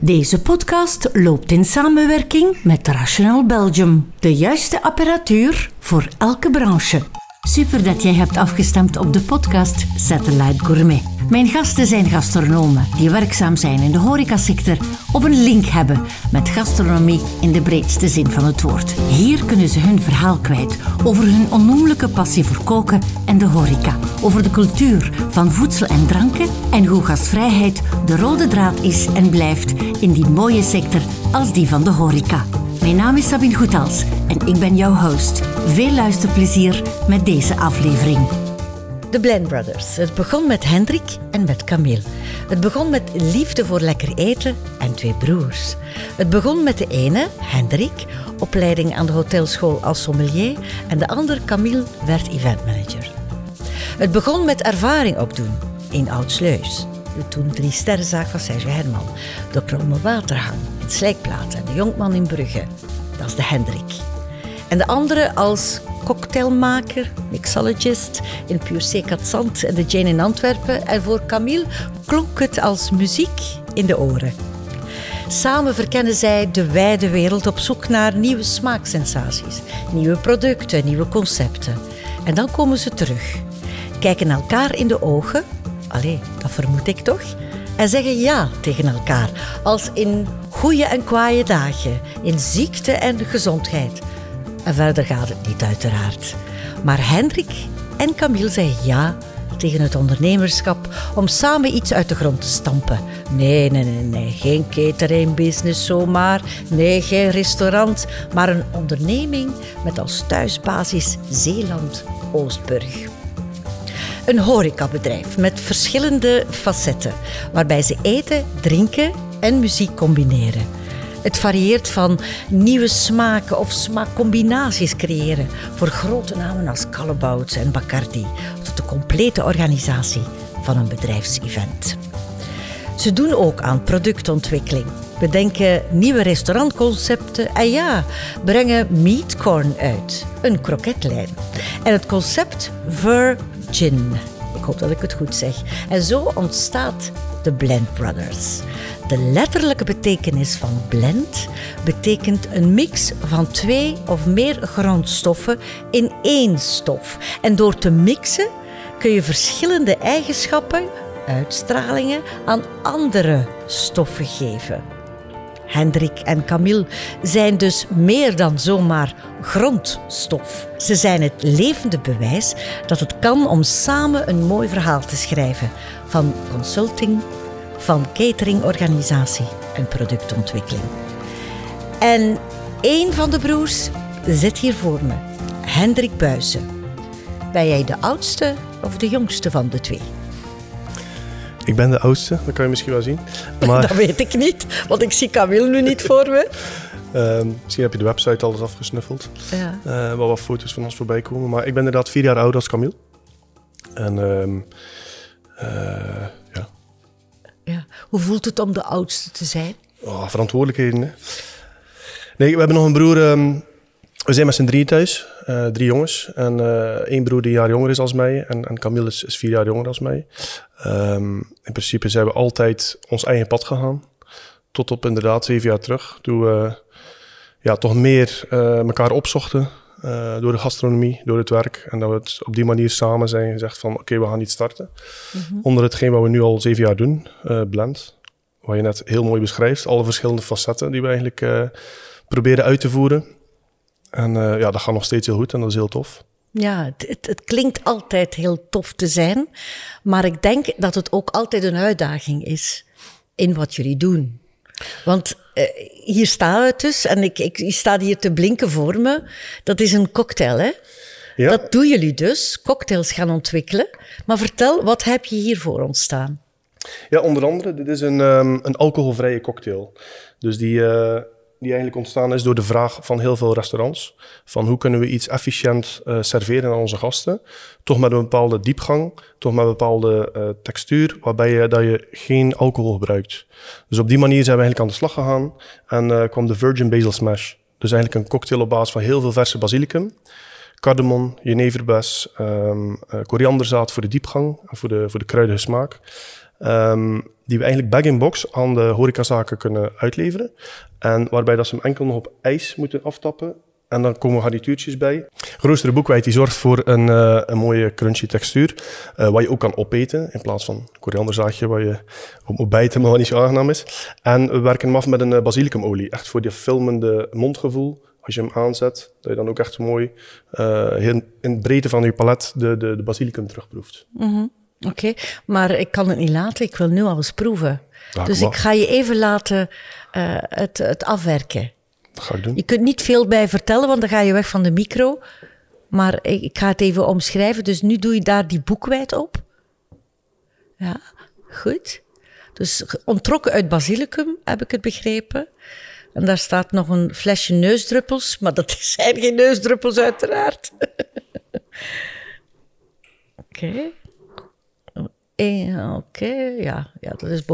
Deze podcast loopt in samenwerking met Rational Belgium. De juiste apparatuur voor elke branche. Super dat jij hebt afgestemd op de podcast Satellite Gourmet. Mijn gasten zijn gastronomen die werkzaam zijn in de horecasector of een link hebben met gastronomie in de breedste zin van het woord. Hier kunnen ze hun verhaal kwijt over hun onnoemelijke passie voor koken en de horeca, over de cultuur van voedsel en dranken en hoe gastvrijheid de rode draad is en blijft in die mooie sector als die van de horeca. Mijn naam is Sabine Goetals en ik ben jouw host. Veel luisterplezier met deze aflevering. De Blend Brothers. Het begon met Hendrik en met Camille. Het begon met liefde voor lekker eten en twee broers. Het begon met de ene, Hendrik, opleiding aan de hotelschool als sommelier en de ander, Camille, werd eventmanager. Het begon met ervaring opdoen in Oud-Sleus, de toen drie sterrenzaak van Serge Herman, de Kromme Waterhang Slijplaten, de Jonkman in Brugge. Dat is de Hendrik. En de andere als cocktailmaker, mixologist in Pure Zand en de Jane in Antwerpen. En voor Camille klonk het als muziek in de oren. Samen verkennen zij de wijde wereld op zoek naar nieuwe smaaksensaties, nieuwe producten, nieuwe concepten. En dan komen ze terug, kijken elkaar in de ogen, allee, dat vermoed ik toch, en zeggen ja tegen elkaar. Als in goede en kwaaie dagen, in ziekte en gezondheid. En verder gaat het niet, uiteraard. Maar Hendrik en Camille zeggen ja tegen het ondernemerschap om samen iets uit de grond te stampen. Nee, nee, nee, nee. Geen business zomaar. Nee, geen restaurant. Maar een onderneming met als thuisbasis Zeeland-Oostburg. Een horecabedrijf met verschillende facetten, waarbij ze eten, drinken en muziek combineren. Het varieert van nieuwe smaken of smaakcombinaties creëren voor grote namen als Callabouts en Bacardi tot de complete organisatie van een bedrijfsevent. Ze doen ook aan productontwikkeling, bedenken nieuwe restaurantconcepten en ah ja, brengen meatcorn uit, een kroketlijn. En het concept Ver ik hoop dat ik het goed zeg. En zo ontstaat de Blend Brothers. De letterlijke betekenis van blend betekent een mix van twee of meer grondstoffen in één stof. En door te mixen kun je verschillende eigenschappen, uitstralingen aan andere stoffen geven. Hendrik en Camille zijn dus meer dan zomaar grondstof. Ze zijn het levende bewijs dat het kan om samen een mooi verhaal te schrijven. Van consulting, van cateringorganisatie en productontwikkeling. En één van de broers zit hier voor me, Hendrik Buizen. Ben jij de oudste of de jongste van de twee? Ik ben de oudste, dat kan je misschien wel zien. Maar... dat weet ik niet, want ik zie Camille nu niet voor me. Ehm, misschien heb je de website alles afgesnuffeld. Ja. Eh, waar wat foto's van ons voorbij komen. Maar ik ben inderdaad vier jaar ouder als Camille. En ehm, eh, ja. ja. Hoe voelt het om de oudste te zijn? Oh, verantwoordelijkheden. Nee, we hebben nog een broer. Ehm, we zijn met z'n drie thuis, eh, drie jongens. En uh, één broer die een jaar jonger is als mij. En, en Camille is, vier jaar jonger als mij. Ehm, in principe zijn we altijd ons eigen pad gegaan. Tot op inderdaad zeven jaar terug. Toen we ja, toch meer eh, elkaar opzochten. door de gastronomie, door het werk. En dat we op die manier samen zijn gezegd van oké, we gaan iets starten. Mhm. Onder hetgeen wat we nu al zeven jaar doen, Blend. Wat je net heel mooi beschrijft, alle verschillende facetten die we eigenlijk proberen uit te voeren. En eh, ja, dat gaat nog steeds heel goed en dat is heel tof. Ja, het, het, klinkt altijd heel tof te zijn, maar ik denk dat het ook altijd een uitdaging is in wat jullie doen. Want eh, hier staan we dus en ik, ik, sta hier te blinken voor me. Dat is een cocktail, hè? Ja. Dat doen jullie dus, cocktails gaan ontwikkelen. Maar vertel, wat heb je hier voor ons staan? Ja, onder andere, dit is een, ehm, een alcoholvrije cocktail. Dus die, eh, die eigenlijk ontstaan is door de vraag van heel veel restaurants. Van hoe kunnen we iets efficiënt eh, serveren aan onze gasten. Toch met een bepaalde diepgang, toch met een bepaalde eh, textuur, waarbij je, dat je geen alcohol gebruikt. Dus op die manier zijn we eigenlijk aan de slag gegaan en uh, kwam de Virgin Basil Smash. Dus eigenlijk een cocktail op basis van heel veel verse basilicum. Cardamon, jeneverbes, ehm, korianderzaad voor de diepgang en voor de, voor de kruidige smaak. Ehm, die we eigenlijk bag-in-box aan de horecazaken kunnen uitleveren. En waarbij dat ze hem enkel nog op ijs moeten aftappen. En dan komen garnituurtjes bij. Geroosterde boekweit die zorgt voor een, eh, een mooie crunchy textuur. Uh, wat je ook kan opeten in plaats van korianderzaadje wat je op moet bijten, maar wat niet zo aangenaam is. En we werken hem af met een eh, basilicumolie. Echt voor die filmende mondgevoel als je hem aanzet, dat je dan ook echt mooi in, in, het breedte van je palet de, de, de basilicum terugproeft. Mm Oké, maar ik kan het niet laten. Ik wil nu alles proeven. dus ik ga je even laten eh, het, het afwerken. ga ik doen. Je kunt niet veel bij vertellen, want dan ga je weg van de micro. Maar ik, ik ga het even omschrijven. Dus nu doe je daar die boekwijd op. Ja, goed. Dus ontrokken uit basilicum, heb ik het begrepen. En daar staat nog een flesje neusdruppels, maar dat zijn geen neusdruppels uiteraard. Oké. Oké, ja. ja dat, is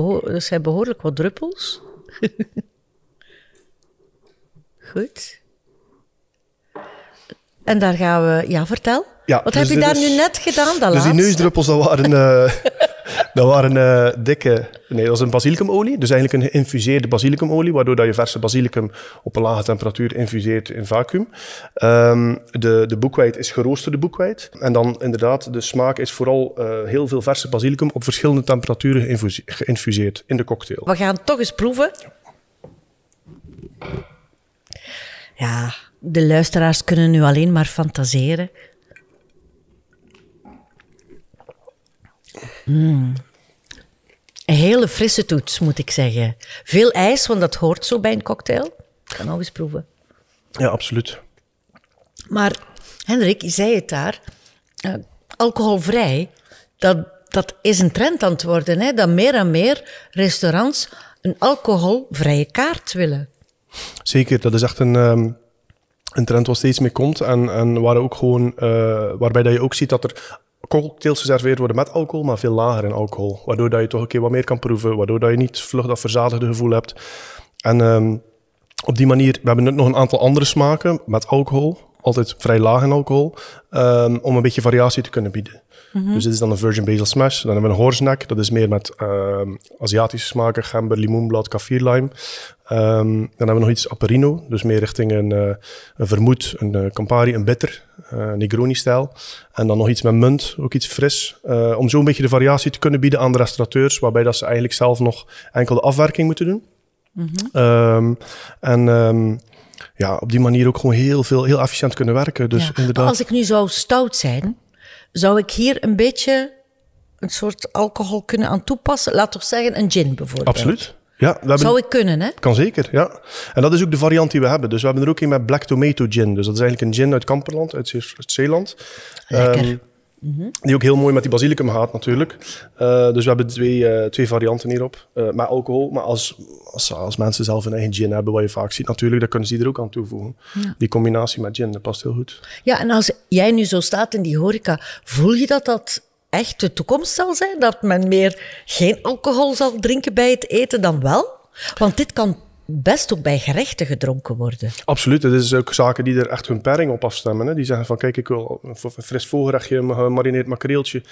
zijn behoorlijk wat druppels. Goed. En daar gaan we... Ja, vertel. Ja, Wat dus heb je daar nu net gedaan? Dat dus laatste? die neusdruppels, dat waren... Eh, Dat waren uh, dikke... Nee, dat was een basilicumolie. Dus eigenlijk een geïnfuseerde basilicumolie, waardoor dat je verse basilicum op een lage temperatuur infuseert in vacuüm. Ehm, de, de boekweit is geroosterde boekweit. En dan inderdaad, de smaak is vooral eh, heel veel verse basilicum op verschillende temperaturen geïnfuseerd in de cocktail. We gaan toch eens proeven. Ja, de luisteraars kunnen nu alleen maar fantaseren Hmm. Een hele frisse toets, moet ik zeggen. Veel ijs, want dat hoort zo bij een cocktail. Ik kan nog eens proeven. Ja, absoluut. Maar Hendrik, je zei het daar, eh, alcoholvrij, dat, dat is een trend aan het worden. Hè? Dat meer en meer restaurants een alcoholvrije kaart willen. Zeker, dat is echt een, ehm, een trend wat steeds meer komt. En, en waar ook gewoon, eh, waarbij dat je ook ziet dat er cocktails geserveerd worden met alcohol, maar veel lager in alcohol. Waardoor dat je toch een keer wat meer kan proeven, waardoor dat je niet vlug dat verzadigde gevoel hebt. En um, op die manier, we hebben nog een aantal andere smaken met alcohol, altijd vrij laag in alcohol, um, om een beetje variatie te kunnen bieden. Dus dit is dan een virgin basil smash. Dan hebben we een snack Dat is meer met ehm, Aziatische smaken. Gember, limoenblad, kaffir lime. Ehm, dan hebben we nog iets aperino. Dus meer richting een, uh, een vermoed, een eh, campari, een bitter. Eh, Negroni-stijl. En dan nog iets met munt. Ook iets fris. om zo een beetje de variatie te kunnen bieden aan de restaurateurs. Waarbij dat ze eigenlijk zelf nog enkel de afwerking moeten doen. Ehm, en... ja, op die manier ook gewoon heel veel, heel efficiënt kunnen werken. Dus inderdaad... Als ik nu zo stout zijn, zou ik hier een beetje een soort alcohol kunnen aan toepassen? Laat toch zeggen een gin bijvoorbeeld. Absoluut. Ja, Zou ik kunnen, hè? Kan zeker, ja. En dat is ook de variant die we hebben. Dus we hebben er ook een met Black Tomato Gin. Dus dat is eigenlijk een gin uit Kamperland, uit, Zeeland. Lekker. Ehm, die ook heel mooi met die basilicum gaat natuurlijk. Eh, dus we hebben twee, eh, twee varianten hierop. Uh, met alcohol, maar als, als, als, mensen zelf een eigen gin hebben, wat je vaak ziet natuurlijk, dan kunnen ze die er ook aan toevoegen. Die combinatie met gin, dat past heel goed. Ja, en als jij nu zo staat in die horeca, voel je dat dat echt de toekomst zal zijn? Dat men meer geen alcohol zal drinken bij het eten dan wel? Want dit kan best ook bij gerechten gedronken worden. Absoluut. Het is ook zaken die er echt hun pering op afstemmen. Hè. Die zeggen van, kijk, ik wil een fris voorgerechtje, een gemarineerd makreeltje,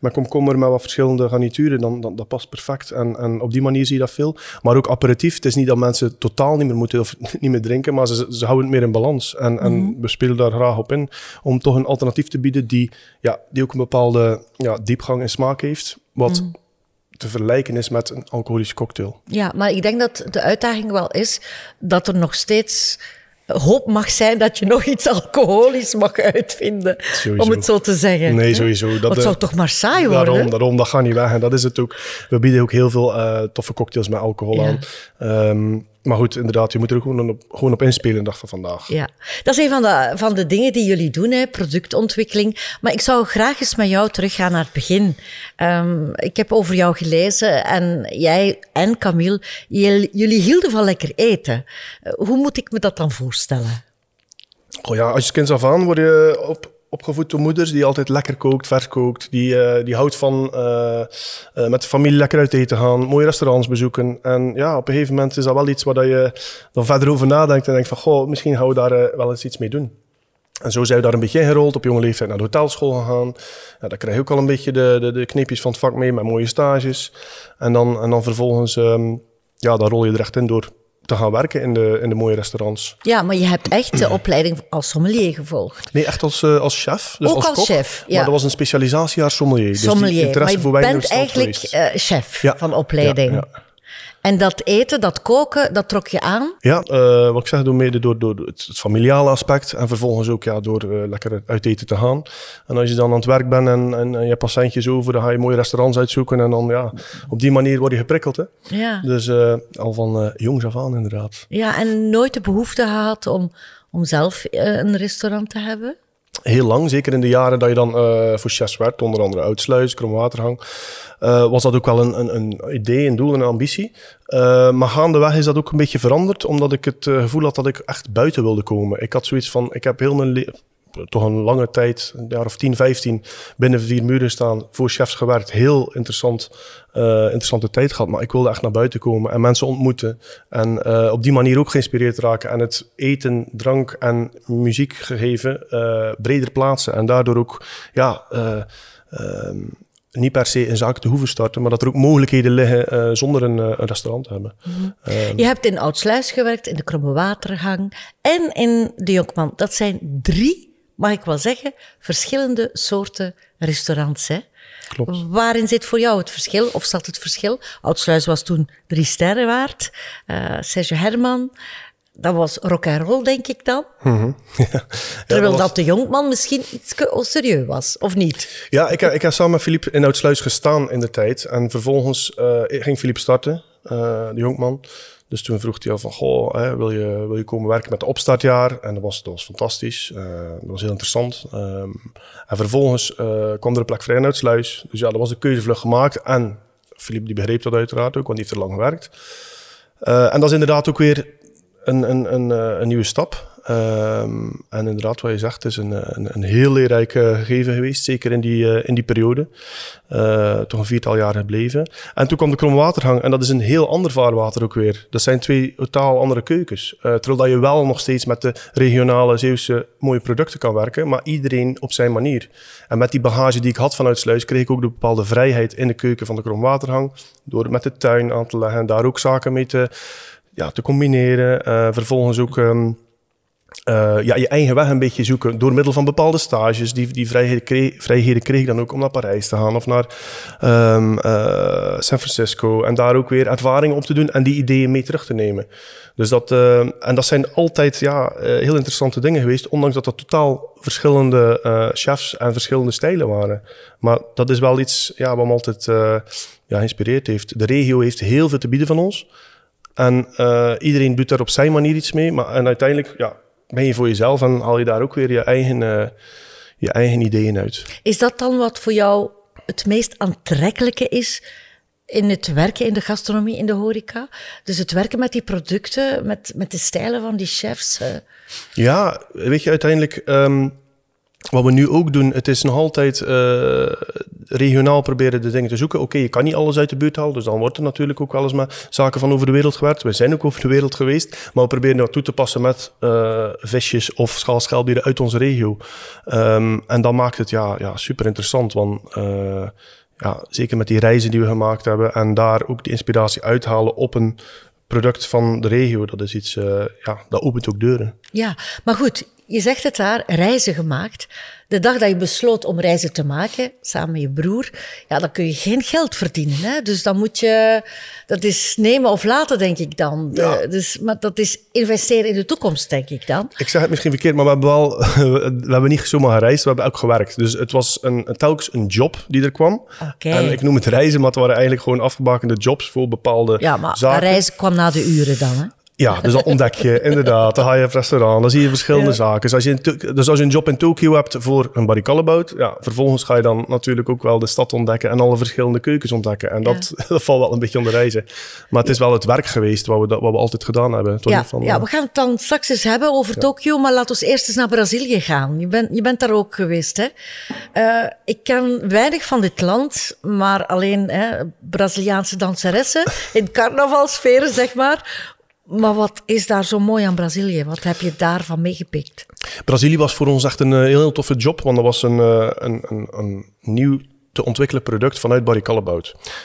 met komkommer, met wat verschillende garnituren. Dan, dan, dat past perfect. En, en op die manier zie je dat veel. Maar ook aperitief. Het is niet dat mensen totaal niet meer moeten of niet meer drinken, maar ze, ze houden het meer in balans. En, en mhm. we spelen daar graag op in om toch een alternatief te bieden die, ja, die ook een bepaalde ja, diepgang en smaak heeft. Wat mhm te vergelijken is met een alcoholische cocktail. Ja, maar ik denk dat de uitdaging wel is dat er nog steeds hoop mag zijn dat je nog iets alcoholisch mag uitvinden. Om het zo te zeggen. Nee, sowieso. Dat zou eh, toch maar saai worden? Daarom, daarom, dat gaat niet weg. En dat is het ook. We bieden ook heel veel eh, toffe cocktails met alcohol aan. Um, maar goed, inderdaad, je moet er gewoon op, gewoon op inspelen de dag van vandaag. Ja, dat is een van de, van de dingen die jullie doen, hè, productontwikkeling. Maar ik zou graag eens met jou teruggaan naar het begin. Ehm, ik heb over jou gelezen en jij en Camille, jullie hielden van lekker eten. Eh, hoe moet ik me dat dan voorstellen? Oh ja, als je kind af aan word je op, opgevoed door moeders die altijd lekker kookt, vers kookt. Die, eh, die houdt van eh, eh, met de familie lekker uit eten gaan, mooie restaurants bezoeken. En ja, op een gegeven moment is dat wel iets waar dat je dan verder over nadenkt en denkt van, goh, misschien gaan we daar wel eens iets mee doen. En zo zijn we daar een beetje gerold, op jonge leeftijd naar de hotelschool gegaan. Ja, daar krijg je ook al een beetje de, de, de kneepjes van het vak mee, met mooie stages. En dan, en dan vervolgens, ehm, ja, dan rol je er echt in door gaan werken in de, in de mooie restaurants. Ja, maar je hebt echt de opleiding als sommelier gevolgd. Nee, echt als, eh, als chef. Dus Ook als, kok, chef, ja. Maar dat was een specialisatie sommelier. sommelier. Dus interesse maar je voor bent eigenlijk eh, chef van opleiding. En dat eten, dat koken, dat trok je aan? Ja, eh, wat ik zeg, door mede door, door het, familiale aspect en vervolgens ook ja, door eh, lekker uit eten te gaan. En als je dan aan het werk bent en, en, je patiëntjes over, dan ga je mooie restaurants uitzoeken en dan ja, op die manier word je geprikkeld. Hè? Ja. Dus eh, al van jongs af aan inderdaad. Ja, en nooit de behoefte gehad om, om zelf een restaurant te hebben? heel lang, zeker in de jaren dat je dan uh, voor chefs werd, onder andere Uitsluis, Kromwaterhang, uh, eh, was dat ook wel een, een, een, idee, een doel, een ambitie. Uh, maar gaandeweg is dat ook een beetje veranderd, omdat ik het gevoel had dat ik echt buiten wilde komen. Ik had zoiets van, ik heb heel mijn leven toch een lange tijd, een jaar of 10, 15, binnen vier muren staan, voor chefs gewerkt. Heel interessant, eh, interessante tijd gehad. Maar ik wilde echt naar buiten komen en mensen ontmoeten. En eh, op die manier ook geïnspireerd raken. En het eten, drank en muziek gegeven eh, breder plaatsen. En daardoor ook, ja. Ehm, niet per se een zaak te hoeven starten, maar dat er ook mogelijkheden liggen zonder een, restaurant te hebben. Mhm. Ehm, je hebt in Oudsluis gewerkt, in de Kromme Watergang en in de Jonkman. Dat zijn drie mag ik wel zeggen, verschillende soorten restaurants. Hè? Klopt. Waarin zit voor jou het verschil? Of zat het verschil? Oudsluis was toen drie sterren waard. Eh, Serge Herman. Dat was rock and roll, denk ik dan. Mhm. ja. Terwijl dat, de Jongman misschien iets serieus was, of niet? Ja, ik, ik heb samen met Philippe in Oudsluis gestaan in de tijd. En vervolgens eh, ging Philippe starten, eh, de Jongman. Dus toen vroeg hij al van, goh, wil, je, wil je komen werken met de opstartjaar? En dat was, dat was fantastisch, eh, dat was heel interessant. Ehm, en vervolgens eh, kwam er een plek vrij in Uitsluis. Dus ja, dat was de keuzevlug gemaakt. En Filip die begreep dat uiteraard ook, want die heeft er lang gewerkt. Eh, en dat is inderdaad ook weer een, een, een, een nieuwe stap. Ehm, en inderdaad, wat je zegt, is een, een, een heel leerrijk gegeven geweest, zeker in die, eh, in die periode. Eh, toch een viertal jaar gebleven. En toen kwam de Kromwatergang, en dat is een heel ander vaarwater ook weer. Dat zijn twee totaal andere keukens. Eh, terwijl dat je wel nog steeds met de regionale Zeeuwse mooie producten kan werken, maar iedereen op zijn manier. En met die bagage die ik had vanuit Sluis, kreeg ik ook de bepaalde vrijheid in de keuken van de Kromwatergang, door met de tuin aan te leggen en daar ook zaken mee te, ja, te combineren. vervolgens ook... Ehm, eh, ja, je eigen weg een beetje zoeken door middel van bepaalde stages. Die, die vrijheden, kreeg, vrijheden kreeg dan ook om naar Parijs te gaan of naar ehm, eh, San Francisco. En daar ook weer ervaringen op te doen en die ideeën mee terug te nemen. Dus dat, eh, en dat zijn altijd ja, heel interessante dingen geweest, ondanks dat dat totaal verschillende chefs en verschillende stijlen waren. Maar dat is wel iets ja, wat me altijd ja, geïnspireerd heeft. De regio heeft heel veel te bieden van ons. En iedereen doet daar op zijn manier iets mee. Maar, en uiteindelijk, ja, ben je voor jezelf en haal je daar ook weer je eigen, eh, je eigen ideeën uit. Is dat dan wat voor jou het meest aantrekkelijke is in het werken in de gastronomie, in de horeca? Dus het werken met die producten, met, met de stijlen van die chefs? Eh? Ja, weet je, uiteindelijk... Ehm, wat we nu ook doen, het is nog altijd eh, regionaal proberen de dingen te zoeken. Oké, je kan niet alles uit de buurt halen, dus dan wordt er natuurlijk ook wel eens met zaken van over de wereld gewerkt. We zijn ook over de wereld geweest, maar we proberen dat toe te passen met uh, visjes of schaalscheldieren uit onze regio. Ehm, en dat maakt het ja, ja, super interessant, want eh, ja, zeker met die reizen die we gemaakt hebben en daar ook de inspiratie uithalen op een product van de regio, dat is iets ja, dat opent ook deuren. Ja, maar goed, je zegt het daar, reizen gemaakt. De dag dat je besloot om reizen te maken, samen met je broer, ja, dan kun je geen geld verdienen. Hè? Dus dan moet je, dat is nemen of laten, denk ik dan. ja. dus, maar dat is investeren in de toekomst, denk ik dan. Ik zeg het misschien verkeerd, maar we hebben wel, we hebben niet zomaar gereisd, we hebben ook gewerkt. Dus het was een, telkens een job die er kwam. En ik noem het reizen, maar het waren eigenlijk gewoon afgebakende jobs voor bepaalde ja, maar zaken. reizen kwam na de uren dan, hè? Ja, dus dat ontdek je inderdaad. Dan ga je op restaurant, dan zie je verschillende zaken. Dus als, je dus als je een job in Tokio hebt voor een barricallebout, ja, vervolgens ga je dan natuurlijk ook wel de stad ontdekken en alle verschillende keukens ontdekken. En dat, dat valt wel een beetje onder reizen. Maar het is wel het werk geweest wat we, wat we altijd gedaan hebben. Ja, van, ja, eh, we gaan het dan straks eens hebben over Tokio, maar laten we eerst eens naar Brazilië gaan. Je, bent je bent daar ook geweest, hè? Eh, ik ken weinig van dit land, maar alleen hè, Braziliaanse danseressen in carnavalsferen, zeg maar. Maar wat is daar zo mooi aan Brazilië? Wat heb je daarvan meegepikt? Brazilië was voor ons echt een eh, heel, toffe job, want dat was een, eh, een, een, een nieuw te ontwikkelen product vanuit Barry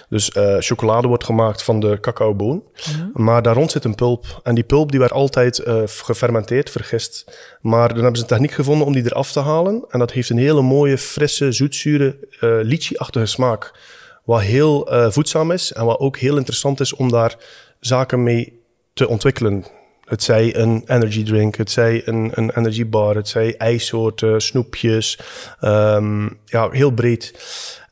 Dus eh, chocolade wordt gemaakt van de cacaoboon, mhm. maar daar rond zit een pulp. En die pulp die werd altijd gefermenteerd, vergist. Maar dan hebben ze een techniek gevonden om die eraf te halen. En dat heeft een hele mooie, frisse, zoetzure, uh, achtige smaak. Wat heel voedzaam is en wat ook heel interessant is om daar zaken mee te ontwikkelen. Het zij een energy drink, het zij een, een energy bar, het zij ijssoorten, snoepjes. Ehm, ja, heel breed.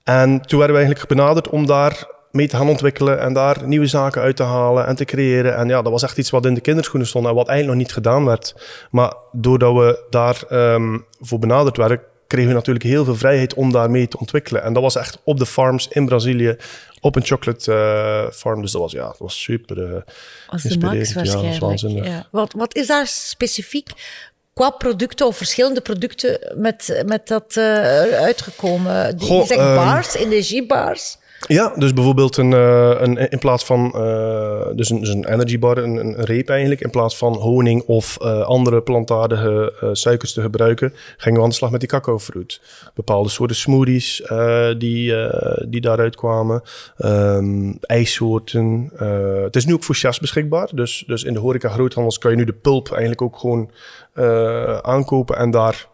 En toen werden we eigenlijk benaderd om daar mee te gaan ontwikkelen en daar nieuwe zaken uit te halen en te creëren. En ja, dat was echt iets wat in de kinderschoenen stond en wat eigenlijk nog niet gedaan werd. Maar doordat we daar ehm, voor benaderd werden, kregen we natuurlijk heel veel vrijheid om daarmee te ontwikkelen. En dat was echt op de farms in Brazilië, op een chocolate eh, farm. Dus dat was, ja, dat was super eh, inspirerend. was Ja. Wat, wat is daar specifiek qua producten of verschillende producten met, met dat uh, uitgekomen? Die Goh, zeg ehm, bars, energiebars? Ja, dus bijvoorbeeld een, eh, een, in plaats van eh, dus een, dus een energy bar, een, een, reep eigenlijk, in plaats van honing of eh, andere plantaardige suikers te gebruiken, gingen we aan de slag met die cacaofruit. Bepaalde soorten smoothies die, die daaruit kwamen, um, ijssoorten. het is nu ook voor chefs beschikbaar, dus, dus in de horeca groothandels kan je nu de pulp eigenlijk ook gewoon aankopen en daar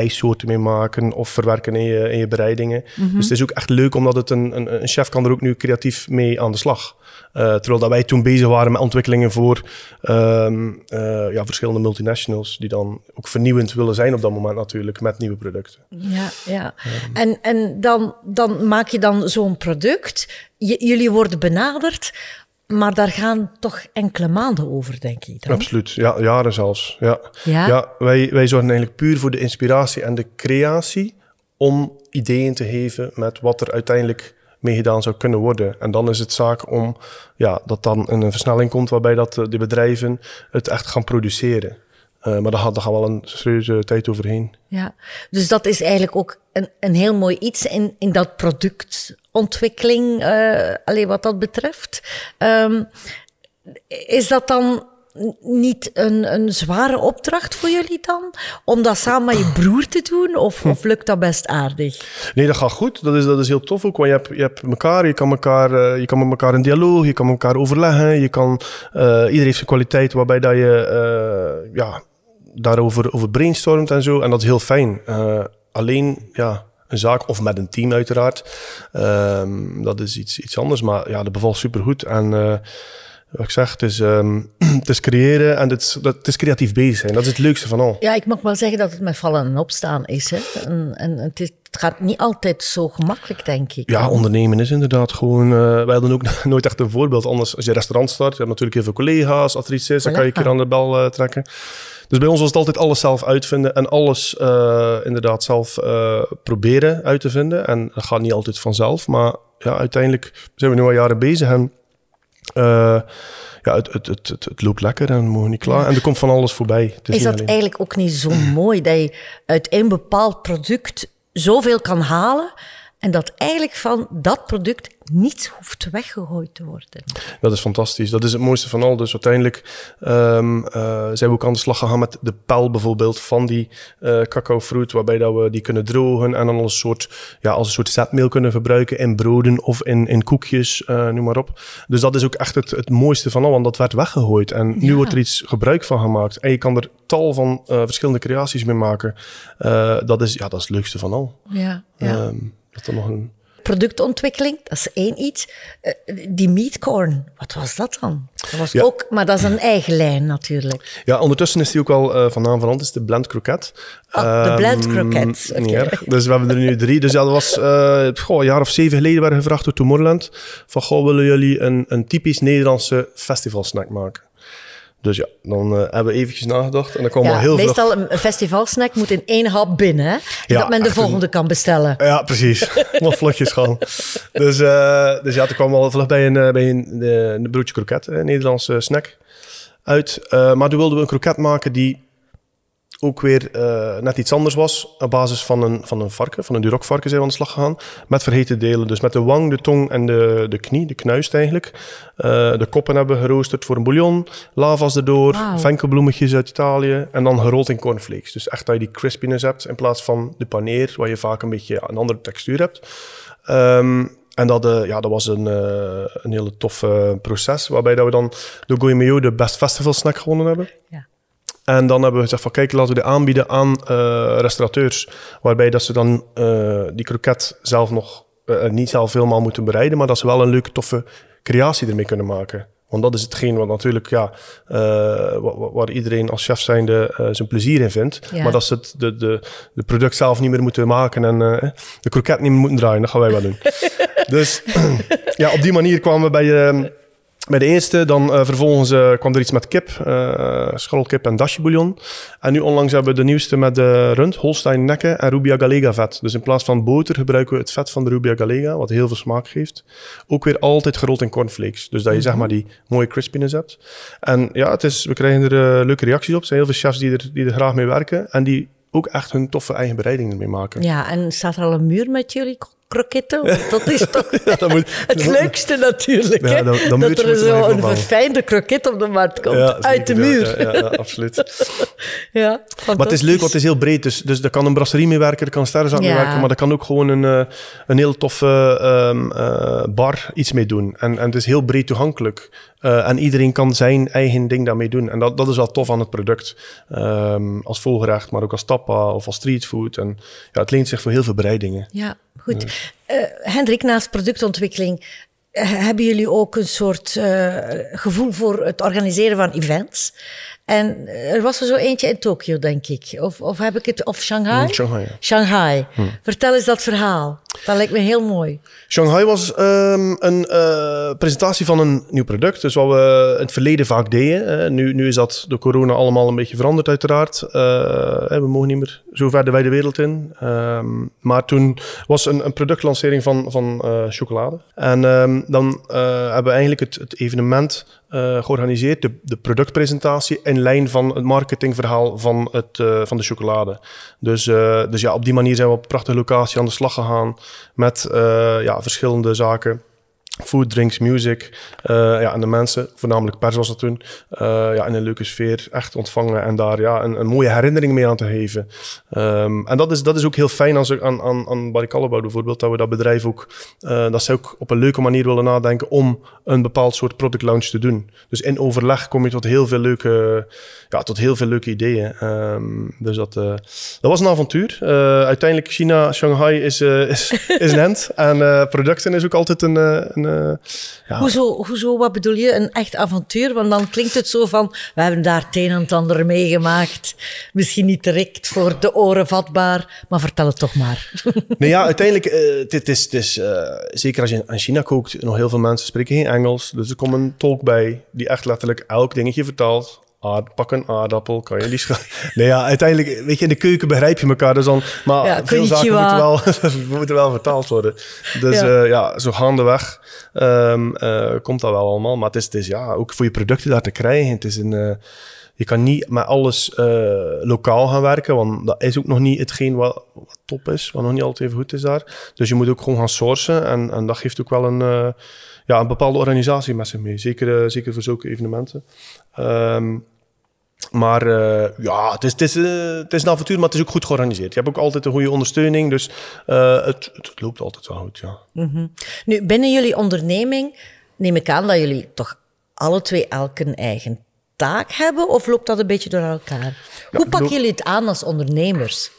ijssoorten mee maken of verwerken in je, in je bereidingen. Mhm. Dus het is ook echt leuk omdat het een, een, een, chef kan er ook nu creatief mee aan de slag. Uh, terwijl dat wij toen bezig waren met ontwikkelingen voor ehm, eh, ja, verschillende multinationals, die dan ook vernieuwend willen zijn op dat moment natuurlijk, met nieuwe producten. Ja, ja. Ehm. En, en dan, dan maak je dan zo'n product, jullie worden benaderd. Maar daar gaan toch enkele maanden over, denk ik. Absoluut, ja, jaren zelfs. Ja. Ja? wij, wij zorgen eigenlijk puur voor de inspiratie en de creatie om ideeën te geven met wat er uiteindelijk mee gedaan zou kunnen worden. En dan is het zaak om ja, dat dan een versnelling komt waarbij dat eh, de bedrijven het echt gaan produceren. Eh, maar daar gaat, we al wel een serieuze tijd overheen. Ja, dus dat is eigenlijk ook een, een heel mooi iets in, in dat product ontwikkeling, eh, alleen wat dat betreft. Ehm, is dat dan niet een, een zware opdracht voor jullie dan? Om dat samen met je broer te doen? Of, of hm. lukt dat best aardig? Nee, dat gaat goed. Dat is, dat is heel tof ook. Want je hebt, je hebt elkaar, je kan, elkaar, eh, je kan met elkaar in dialoog, je kan met elkaar overleggen. Je kan, eh, iedereen heeft zijn kwaliteit waarbij dat je ja, daarover over brainstormt en zo. En dat is heel fijn. alleen, ja, een zaak of met een team uiteraard. Ehm, dat is iets, iets anders, maar ja, dat bevalt supergoed. En eh, wat ik zeg, het is, ehm, het is creëren en het is, het is creatief bezig zijn. Dat is het leukste van al. Ja, ik mag wel zeggen dat het met vallen en opstaan is. Hè? En, en het, gaat niet altijd zo gemakkelijk, denk ik. Ja, ondernemen is inderdaad gewoon... Uh, wij hadden ook nooit echt een voorbeeld. Anders, als je een restaurant start, je hebt natuurlijk heel veel collega's. Als er iets is, dan kan je een keer aan de bel eh, trekken. Dus bij ons was het altijd alles zelf uitvinden en alles eh, inderdaad zelf eh, proberen uit te vinden. En dat gaat niet altijd vanzelf, maar ja, uiteindelijk zijn we nu al jaren bezig en eh, ja, het, het, het, het, loopt lekker en we mogen niet klaar. En er komt van alles voorbij. Is, is dat eigenlijk ook niet zo mooi dat je uit één bepaald product zoveel kan halen en dat eigenlijk van dat product niets hoeft weggegooid te worden. Dat is fantastisch. Dat is het mooiste van al. Dus uiteindelijk ehm, eh, zijn we ook aan de slag gegaan met de pijl bijvoorbeeld van die uh, fruit. Waarbij dat we die kunnen drogen en dan als een soort, ja, als een soort zetmeel kunnen gebruiken in broden of in, in koekjes, eh, noem maar op. Dus dat is ook echt het, het mooiste van al, want dat werd weggegooid. En nu wordt er iets gebruik van gemaakt. En je kan er tal van verschillende creaties mee maken. dat, is, ja, dat is het leukste van al. Ja, ehm, dat nog een... Productontwikkeling, dat is één iets. Eh, die meatcorn, wat was dat dan? Dat was ook, maar dat is een eigen lijn natuurlijk. Ja, ondertussen is die ook al uh, van veranderd, is de blend croquette. Ah, de ehm, blend croquette. Um, ja, dus we hebben er nu drie. Dus ja, dat was eh, goh, een jaar of zeven geleden werden gevraagd door Tomorrowland van goh, willen jullie een, een typisch Nederlandse festivalsnack maken? Dus ja, dan eh, hebben we eventjes nagedacht en dan kwam ja, al heel veel... Meestal vlug... een festivalsnack moet in één hap binnen, dat men de volgende kan bestellen. Ja, precies. Nog vlugjes gaan. Dus, uh, dus ja, toen kwam al vlug bij een, eh, bij een, een broodje kroket, een Nederlandse snack, uit. maar toen wilden we een kroket maken die ook weer eh, net iets anders was. Op basis van een, van een varken, van een durokvarken zijn we aan de slag gegaan. Met vergeten delen. Dus met de wang, de tong en de, de knie, de knuist eigenlijk. Eh, de koppen hebben we geroosterd voor een bouillon. Lava's erdoor, venkelbloemetjes uit Italië. En dan gerold in cornflakes. Dus echt dat je die crispiness hebt in plaats van de paneer, waar je vaak een beetje een andere textuur hebt. Ehm, en dat, eh, ja, dat was een, uh, een hele toffe proces, waarbij dat we dan de Gourmet de Best Festival snack gewonnen hebben. Ja. En dan hebben we gezegd van kijk, laten we die aanbieden aan eh, restaurateurs. Waarbij dat ze dan eh, die kroket zelf nog eh, niet zelf helemaal moeten bereiden, maar dat ze wel een leuke, toffe creatie ermee kunnen maken. Want dat is hetgeen wat natuurlijk, ja, waar iedereen als chef zijnde uh, zijn plezier in vindt. Maar dat ze het de, de, de, product zelf niet meer moeten maken en de kroket niet meer moeten draaien, dat gaan wij wel doen. dus ja, op die manier kwamen we bij, ehm, bij de eerste, dan eh, vervolgens eh, kwam er iets met kip, uh, eh, scholkip en bouillon, En nu onlangs hebben we de nieuwste met de rund, Holstein nekken en Rubia Gallega vet. Dus in plaats van boter gebruiken we het vet van de Rubia Gallega, wat heel veel smaak geeft. Ook weer altijd gerold in cornflakes, dus dat je zeg mhm. maar die mooie crispiness hebt. En ja, het is, we krijgen er leuke reacties op. Er zijn heel veel chefs die er, die er graag mee werken en die ook echt hun toffe eigen bereidingen mee maken. Ja, en staat er al een muur met jullie kroketten. Dat is toch het leukste natuurlijk. dat, er zo een verfijnde kroket op de markt komt. uit de muur. Ja, absoluut. ja, maar het is leuk, want het is heel breed. Dus, dus daar kan een brasserie werken, er kan een sterrenzaak mee werken. Maar er kan ook gewoon een, eh, een heel toffe ehm, eh, bar iets mee doen. En, en het is heel breed toegankelijk. Eh, en iedereen kan zijn eigen ding daarmee doen. En dat, dat is wel tof aan het product. Ehm, als volgerecht, maar ook als tappa of als streetfood. En ja, het leent zich voor heel veel bereidingen. Ja, goed. Eh, Hendrik, naast productontwikkeling eh, hebben jullie ook een soort gevoel voor het organiseren van events. En er was er zo eentje in Tokio, denk ik. Of, of heb ik het... Of Shanghai? Mm, Shanghai, Shanghai. Mm. Vertel eens dat verhaal. Dat lijkt me heel mooi. Shanghai was ehm, een eh, presentatie van een nieuw product. Dus wat we in het verleden vaak deden. nu, nu is dat door corona allemaal een beetje veranderd, uiteraard. Eh, we mogen niet meer zo ver de wijde wereld in. Ehm, maar toen was een, een productlancering van, van eh, chocolade. En ehm, dan hebben we eigenlijk het, het evenement georganiseerd, de, productpresentatie, in lijn van het marketingverhaal van, het, van de chocolade. Dus, dus ja, op die manier zijn we op een prachtige locatie aan de slag gegaan met eh, ja, verschillende zaken. Food, drinks, music. Eh, ja, en de mensen, voornamelijk pers was dat toen, eh, ja, in een leuke sfeer echt ontvangen en daar ja, een, een mooie herinnering mee aan te geven. Ehm, en dat is, dat is ook heel fijn als, aan, aan, aan bijvoorbeeld, dat we dat bedrijf ook, eh, dat ze ook op een leuke manier willen nadenken om een bepaald soort product launch te doen. Dus in overleg kom je tot heel veel leuke, ja, tot heel veel leuke ideeën. Ehm, dus dat, dat was een avontuur. uiteindelijk China, Shanghai is, is, is een end en producten is ook altijd een, een eh, hoezo, hoezo, wat bedoel je? Een echt avontuur? Want dan klinkt het zo van, we hebben daar het een en het ander meegemaakt. Misschien niet direct voor de oren vatbaar, maar vertel het toch maar. nee ja, uiteindelijk, dit eh, is, dit eh, zeker als je in China kookt, nog heel veel mensen spreken geen Engels. Dus er komt een tolk bij die echt letterlijk elk dingetje vertaalt Aard, pak een aardappel, kan je die schrijven? nee, ja, uiteindelijk, weet je, in de keuken begrijp je elkaar dus dan. Maar ja, veel zaken moeten wel, moeten wel vertaald worden. Dus ja, eh, zo gaandeweg um, komt dat wel allemaal. Maar het is, het is ja, ook voor je producten daar te krijgen. Het is een, eh, je kan niet met alles lokaal gaan werken, want dat is ook nog niet hetgeen wat, wat, top is, wat nog niet altijd even goed is daar. Dus je moet ook gewoon gaan sourcen en, dat geeft ook wel een, ja, een bepaalde organisatie met zich mee. Zeker, zeker voor zulke evenementen. Ehm, maar eh, ja, het is, het, is, eh, het is een avontuur, maar het is ook goed georganiseerd. Je hebt ook altijd een goede ondersteuning, dus eh, het, het, loopt altijd wel goed, ja. Mhm. Nu, binnen jullie onderneming neem ik aan dat jullie toch alle twee elk een eigen taak hebben? Of loopt dat een beetje door elkaar? Hoe pakken jullie het aan als ondernemers?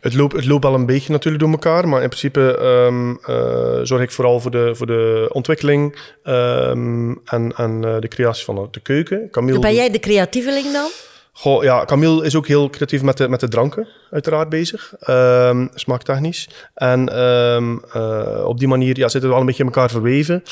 Het loopt, het een beetje natuurlijk door elkaar, maar in principe ehm, eh, zorg ik vooral voor de, voor de ontwikkeling ehm, en, eh, de creatie van de, keuken. Camille ben jij de creatieveling dan? Goh, ja, Camille is ook heel creatief met de, met de dranken, uiteraard, bezig. Um, smaaktechnisch. En eh, op die manier ja, zitten we wel een beetje in elkaar verweven.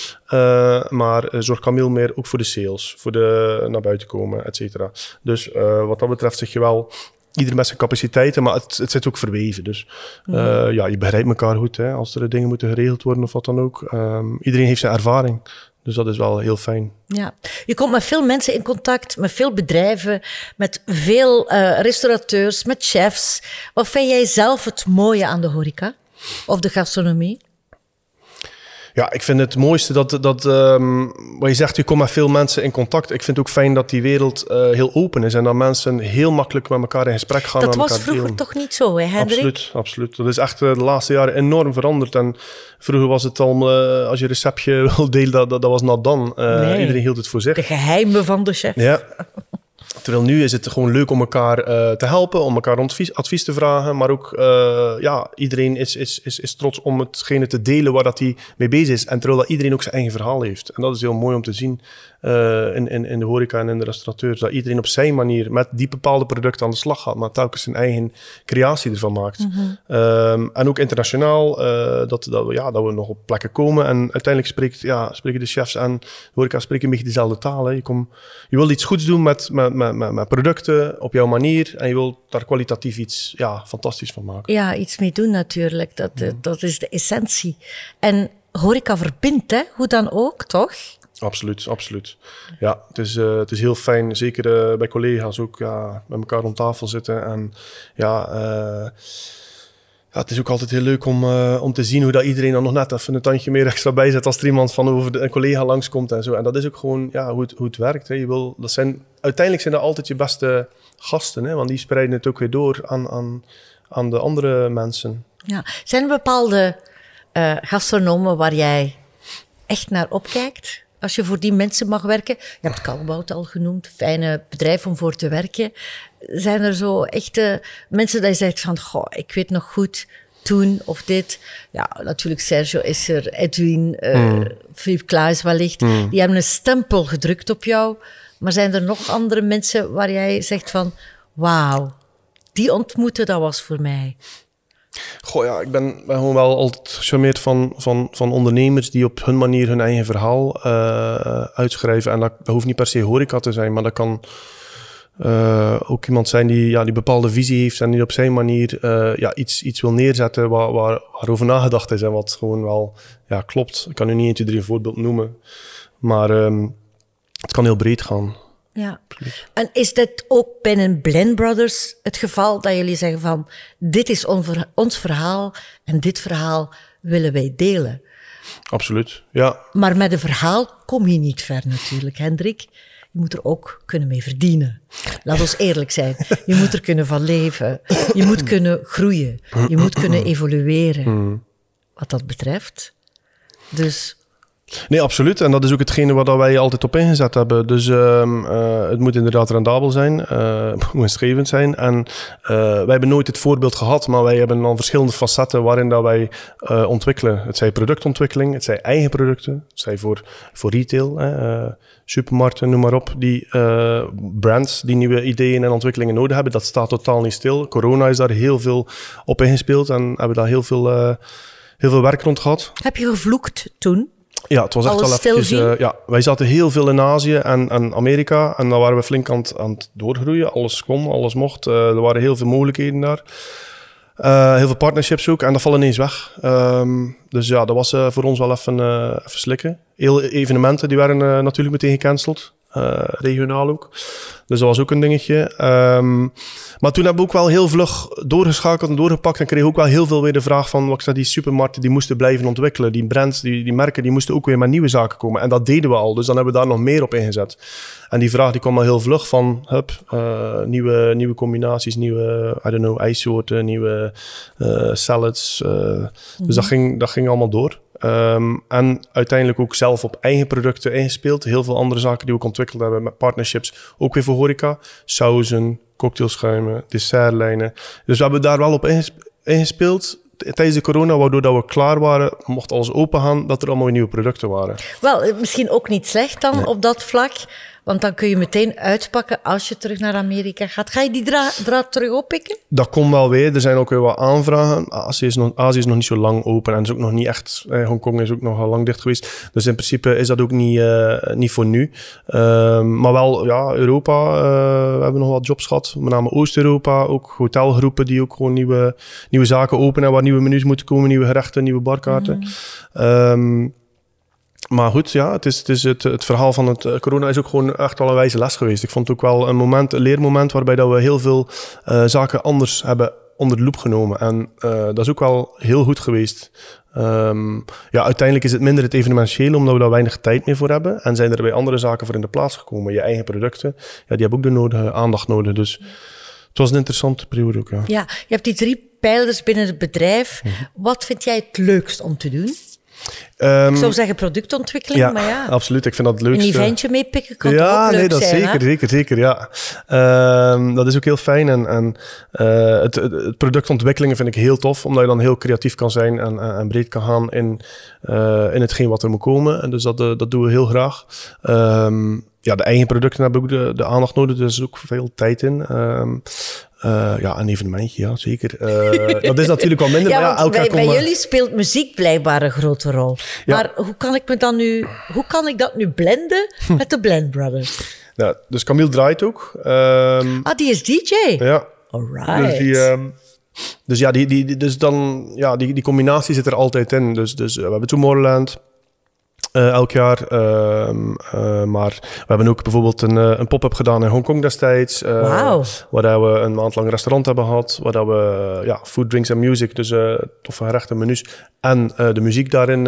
maar zorgt Camille meer ook voor de sales, voor de naar buiten komen, et cetera. Dus wat dat betreft zeg je wel ieder met zijn capaciteiten, maar het, het zit ook verweven. Dus eh, ja, je begrijpt elkaar goed hè, als er dingen moeten geregeld worden of wat dan ook. Ehm, iedereen heeft zijn ervaring. Dus dat is wel heel fijn. Ja, je komt met veel mensen in contact, met veel bedrijven, met veel eh, restaurateurs, met chefs. Wat vind jij zelf het mooie aan de horeca of de gastronomie? Ja, ik vind het mooiste dat, dat um, wat je zegt, je komt met veel mensen in contact. Ik vind het ook fijn dat die wereld eh, heel open is en dat mensen heel makkelijk met elkaar in gesprek gaan. Dat was vroeger toch niet zo, hè, Hendrik? Absoluut, absoluut. Dat is echt eh, de laatste jaren enorm veranderd. En vroeger was het al, eh, als je receptje wil delen, dat, dat, was nat dan. Iedereen hield het voor zich. De geheimen van de chef. Ja, Terwijl nu is het gewoon leuk om elkaar eh, te helpen, om elkaar advies, advies te vragen. Maar ook, eh, ja, iedereen is, is, is, is trots om hetgene te delen waar dat hij mee bezig is. En terwijl dat iedereen ook zijn eigen verhaal heeft. En dat is heel mooi om te zien eh, in, in, in de horeca en in de restaurateurs. Dat iedereen op zijn manier met die bepaalde producten aan de slag gaat. Maar telkens zijn eigen creatie ervan maakt. Mhm. Ehm, en ook internationaal, dat, dat, we, ja, dat we nog op plekken komen. En uiteindelijk spreekt, ja, spreken de chefs en de horeca spreken een beetje dezelfde taal. Hè. Je, kom, je wil iets goeds doen met, met, met met, producten op jouw manier en je wilt daar kwalitatief iets ja, fantastisch van maken. Ja, iets mee doen natuurlijk. Dat, mhm. eh, dat is de essentie. En horeca verbindt, hè? hoe dan ook, toch? Absoluut, absoluut. Ja, het is, eh, het is heel fijn, zeker eh, bij collega's ook, ja, met elkaar om tafel zitten en ja ja, het is ook altijd heel leuk om, eh, om te zien hoe dat iedereen dan nog net even een tandje meer extra bijzet als er iemand van over de, een collega langskomt en zo. En dat is ook gewoon ja, hoe, het, hoe het werkt. Hè. Je wil, dat zijn, uiteindelijk zijn dat altijd je beste gasten, hè, want die spreiden het ook weer door aan, aan, aan de andere mensen. Ja. Zijn er bepaalde uh, gastronomen waar jij echt naar opkijkt? als je voor die mensen mag werken. Je hebt Kalbout al genoemd, fijne bedrijf om voor te werken. Zijn er zo echte mensen dat je zegt van, goh, ik weet nog goed toen of dit. Ja, natuurlijk Sergio is er, Edwin, eh, mm. Philippe Klaes wellicht. Mm. Die hebben een stempel gedrukt op jou. Maar zijn er nog andere mensen waar jij zegt van, wauw, die ontmoeten, dat was voor mij. Goh ja, ik ben, ben gewoon wel altijd gecharmeerd van, van, van ondernemers die op hun manier hun eigen verhaal eh, uitschrijven. En dat, hoeft niet per se horeca te zijn, maar dat kan eh, ook iemand zijn die ja, die bepaalde visie heeft en die op zijn manier eh, ja, iets, iets wil neerzetten waar, waar, waarover nagedacht is en wat gewoon wel ja, klopt. Ik kan nu niet eentje, drie een voorbeeld noemen, maar ehm, het kan heel breed gaan. Ja. En is dat ook binnen Blind Brothers het geval dat jullie zeggen van dit is ons verhaal en dit verhaal willen wij delen? Absoluut, ja. Maar met een verhaal kom je niet ver natuurlijk, Hendrik. Je moet er ook kunnen mee verdienen. Laat ons eerlijk zijn. Je moet er kunnen van leven. Je moet kunnen groeien. Je moet kunnen evolueren. Mm. Wat dat betreft. Dus Nee, absoluut. En dat is ook hetgene waar wij altijd op ingezet hebben. Dus ehm, eh, het moet inderdaad rendabel zijn, eh, het moet winstgevend zijn. En eh, wij hebben nooit het voorbeeld gehad, maar wij hebben dan verschillende facetten waarin dat wij ontwikkelen. Het zij productontwikkeling, het zij eigen producten, het zij voor, voor retail, supermarkten, noem maar op. Die brands die nieuwe ideeën en ontwikkelingen nodig hebben, dat staat totaal niet stil. Corona is daar heel veel op ingespeeld en hebben daar heel veel, heel veel werk rond gehad. Heb je gevloekt toen? Ja, het was echt wel even... Eh, ja, wij zaten heel veel in Azië en, en Amerika. En daar waren we flink aan, aan het doorgroeien. Alles kon, alles mocht. Eh, er waren heel veel mogelijkheden daar. Eh, heel veel partnerships ook. En dat valt ineens weg. Ehm, dus ja, dat was voor ons wel even, even slikken. Heel e-, evenementen die werden natuurlijk meteen gecanceld. Eh, regionaal ook. Dus dat was ook een dingetje. Ehm, maar toen hebben we ook wel heel vlug doorgeschakeld en doorgepakt. En kreeg ook wel heel veel weer de vraag van, wat ik zei, die supermarkten die moesten blijven ontwikkelen. Die brands, die, die merken, die moesten ook weer met nieuwe zaken komen. En dat deden we al, dus dan hebben we daar nog meer op ingezet. En die vraag die kwam al heel vlug van, hup, eh, nieuwe, nieuwe combinaties, nieuwe, I don't know, ijssoorten, nieuwe eh, salads. Dus dat mhm. ging, dat ging allemaal door. Ehm, en uiteindelijk ook zelf op eigen producten ingespeeld. Heel veel andere zaken die we ontwikkeld hebben met partnerships. Ook weer voor horeca. Sauzen, cocktailschuimen, dessertlijnen. Dus we hebben daar wel op ingespeeld tijdens de corona, waardoor dat we klaar waren, mocht alles open gaan, dat er allemaal nieuwe producten waren. Wel, eh, misschien ook niet slecht dan op dat vlak. Want dan kun je meteen uitpakken als je terug naar Amerika gaat. Ga je die draad terug oppikken? Dat komt wel weer. Er zijn ook weer wat aanvragen. Azië is nog, Azië is nog niet zo lang open en is ook nog niet echt. Eh, Hongkong is ook nogal lang dicht geweest. Dus in principe is dat ook niet, eh, niet voor nu. Ehm, maar wel, ja, Europa. Eh, we hebben nog wat jobs gehad. Met name Oost-Europa. Ook hotelgroepen die ook gewoon nieuwe, nieuwe zaken openen. Waar nieuwe menus moeten komen, nieuwe gerechten, nieuwe barkaarten. Mm. Ehm, maar goed, ja, het, is, het, is het, het verhaal van het eh, corona is ook gewoon echt wel een wijze les geweest. Ik vond het ook wel een, moment, een leermoment waarbij dat we heel veel eh, zaken anders hebben onder de loep genomen. En eh, dat is ook wel heel goed geweest. Ehm, ja, uiteindelijk is het minder het evenementieel, omdat we daar weinig tijd meer voor hebben. En zijn er bij andere zaken voor in de plaats gekomen. Je eigen producten, ja, die hebben ook de nodige aandacht nodig. Dus het was een interessante periode ook, ja. Ja, je hebt die drie pijlers binnen het bedrijf. Mhm. Wat vind jij het leukst om te doen? Um, ik zou zeggen productontwikkeling, maar ja. Absoluut, ik vind dat leuk. Een eventje meepikken kan ja, ook leuk nee, dat Zeker, zeker, zeker, ja. Ehm, dat is ook heel fijn. En, en eh, het, het, productontwikkelingen vind ik heel tof, omdat je dan heel creatief kan zijn en, en, breed kan gaan in, uh, in hetgeen wat er moet komen. En dus dat, eh, dat doen we heel graag. Ehm, ja, de eigen producten hebben ook de, aandacht nodig, dus er is ook veel tijd in. Eh, ja, een evenementje, ja, zeker. Eh, dat is natuurlijk wel minder, ja, maar ja, bij, eh, jullie speelt muziek blijkbaar een grote rol. Maar hoe kan ik, me dan nu, hoe kan ik dat nu blenden met de Blend Brothers? Ja, dus Camille draait ook. Ehm, ah, die is DJ? Ja. Alright. Dus, die, ehm, dus ja, die, die, dus dan, ja die, die combinatie zit er altijd in. Dus, dus we hebben Tomorrowland... Eh, elk jaar. Ehm, eh, maar we hebben ook bijvoorbeeld een, eh, een pop-up gedaan in Hongkong destijds. Wow. Waar we een maand lang restaurant hebben gehad. Waar we ja, food, drinks en music, dus toffe rechte menus. En de muziek daarin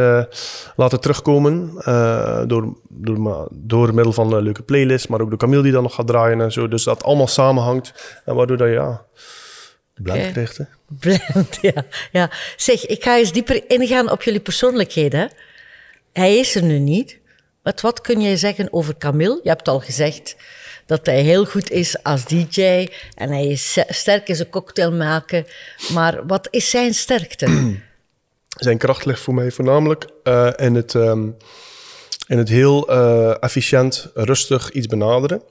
laten terugkomen. door, door, door middel van leuke playlists. Maar ook de Camille die dan nog gaat draaien en zo. Dus dat allemaal samenhangt. En waardoor dat ja, blijft krijgt. ja. ja. Zeg, ik ga eens dieper ingaan op jullie persoonlijkheden hij is er nu niet. Maar wat kun jij zeggen over Camille? Je hebt al gezegd dat hij heel goed is als DJ en hij is sterk in zijn cocktail maken. Maar wat is zijn sterkte? Zijn kracht ligt voor mij voornamelijk eh, in, het, ehm, in het heel eh, efficiënt, rustig iets benaderen.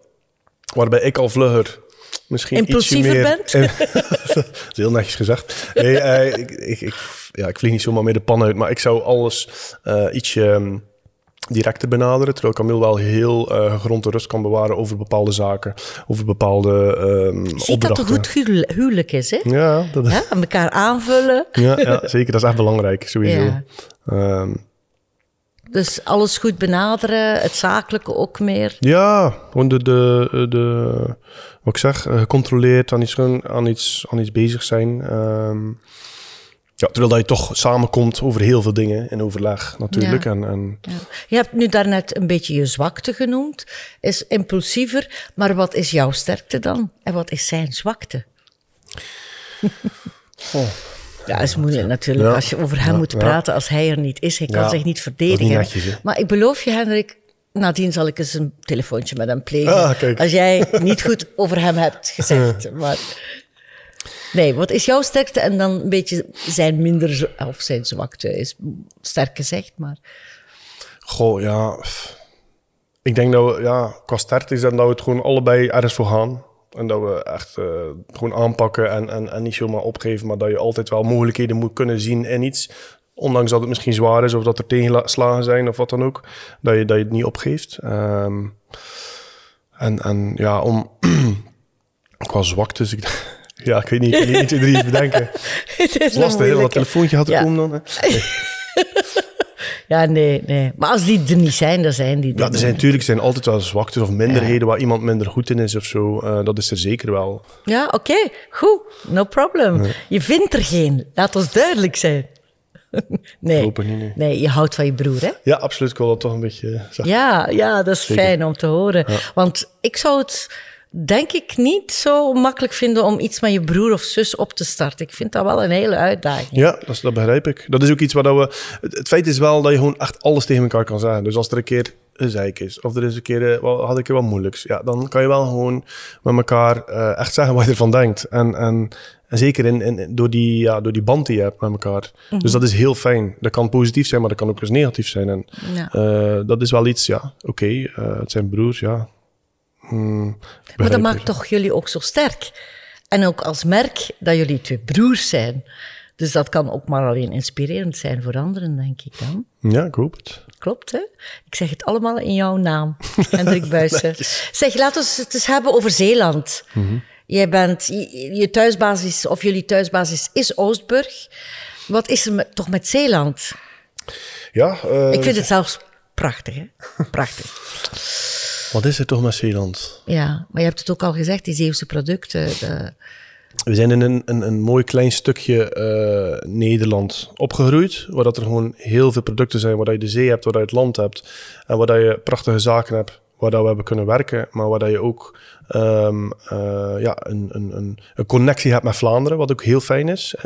Waarbij ik al vlugger misschien Impulsiever meer... bent? dat is heel netjes gezegd. Eh, ik, ik ja, ik vlieg niet zomaar met de pan uit, maar ik zou alles eh, ietsje ehm, directer benaderen. Terwijl Camille wel heel uh, de rust kan bewaren over bepaalde zaken, over bepaalde um, Ziet dat een goed huwelijk is, hè? Ja. Dat... ja elkaar aanvullen. Ja, ja, zeker. Dat is echt belangrijk, sowieso. Ehm, dus alles goed benaderen, het zakelijke ook meer. Ja, gewoon de, de, wat ik zeg, eh, gecontroleerd aan iets, aan iets, aan iets bezig zijn terwijl dat je toch samenkomt over heel veel dingen en overleg natuurlijk. Ja. En, en... Je hebt nu daarnet een beetje je zwakte genoemd, is impulsiever. Maar wat is jouw sterkte dan? En wat is zijn zwakte? Oh. Ja, dat is moeilijk natuurlijk. Als je over hem moet praten als hij er niet is. Hij kan zich niet verdedigen. maar ik beloof je, Hendrik, nadien zal ik eens een telefoontje met hem plegen. Ah, als jij niet goed over hem hebt gezegd. Maar... Nee, wat is jouw sterkte en dan een beetje zijn minder of zijn zwakte is sterk gezegd, maar. Goh, ja. Ik denk dat we, ja, qua sterkte is dat we het gewoon allebei ergens voor gaan. En dat we echt eh, gewoon aanpakken en, en, en niet zomaar opgeven, maar dat je altijd wel mogelijkheden moet kunnen zien in iets. Ondanks dat het misschien zwaar is of dat er tegenslagen zijn of wat dan ook, dat je, dat je het niet opgeeft. Um, en, en ja, om qua zwaktes, ik, Ja, ik weet niet. Ik kan niet bedenken. het is Lastig, heel telefoontje had ik ja. om dan. ja, nee, nee. Maar als die er niet zijn, dan zijn die er. Ja, er zijn natuurlijk zijn altijd wel zwaktes of minderheden ja. waar iemand minder goed in is of zo. Uh, dat is er zeker wel. Ja, oké. Goed. No problem. Je vindt er geen. Laat ons duidelijk zijn. nee. nee. je houdt van je broer, hè? Ja, absoluut. Ik wil dat toch een beetje eh, zeggen. Ja, ja dat is fijn om te horen. Want ik zou het denk ik, niet zo makkelijk vinden om iets met je broer of zus op te starten. Ik vind dat wel een hele uitdaging. Ja, dat, begrijp ik. Dat is ook iets waar we... Het, feit is wel dat je gewoon echt alles tegen elkaar kan zeggen. Dus als er een keer een zeik is, of er is een keer eh, wel, had ik wat moeilijks, ja, dan kan je wel gewoon met elkaar eh, echt zeggen wat je ervan denkt. En, en, en zeker in, in, door, die, ja, door die band die je hebt met elkaar. Mhm. Dus dat is heel fijn. Dat kan positief zijn, maar dat kan ook eens negatief zijn. En, eh, dat is wel iets, ja, oké, het zijn broers, ja, Hmm. maar dat maakt toch jullie ook zo sterk. En ook als merk dat jullie twee broers zijn. Dus dat kan ook maar alleen inspirerend zijn voor anderen, denk ik dan. Ja, klopt. Klopt, hè? Ik zeg het allemaal in jouw naam, Hendrik Buijsen. zeg, laten we het eens hebben over Zeeland. Mhm. Jij bent, je, thuisbasis, of jullie thuisbasis is Oostburg. Wat is er toch met Zeeland? Ja... Eh, ik vind het zelfs prachtig, hè? Prachtig. Wat is er toch met Zeeland? Ja, maar je hebt het ook al gezegd, die Zeeuwse producten. De... We zijn in een, een, een mooi klein stukje eh, Nederland opgegroeid, waar dat er gewoon heel veel producten zijn, waar dat je de zee hebt, waar dat je het land hebt en waar dat je prachtige zaken hebt waar dat we hebben kunnen werken, maar waar dat je ook ehm, eh, ja, een, een, een, een, connectie hebt met Vlaanderen, wat ook heel fijn is. Eh,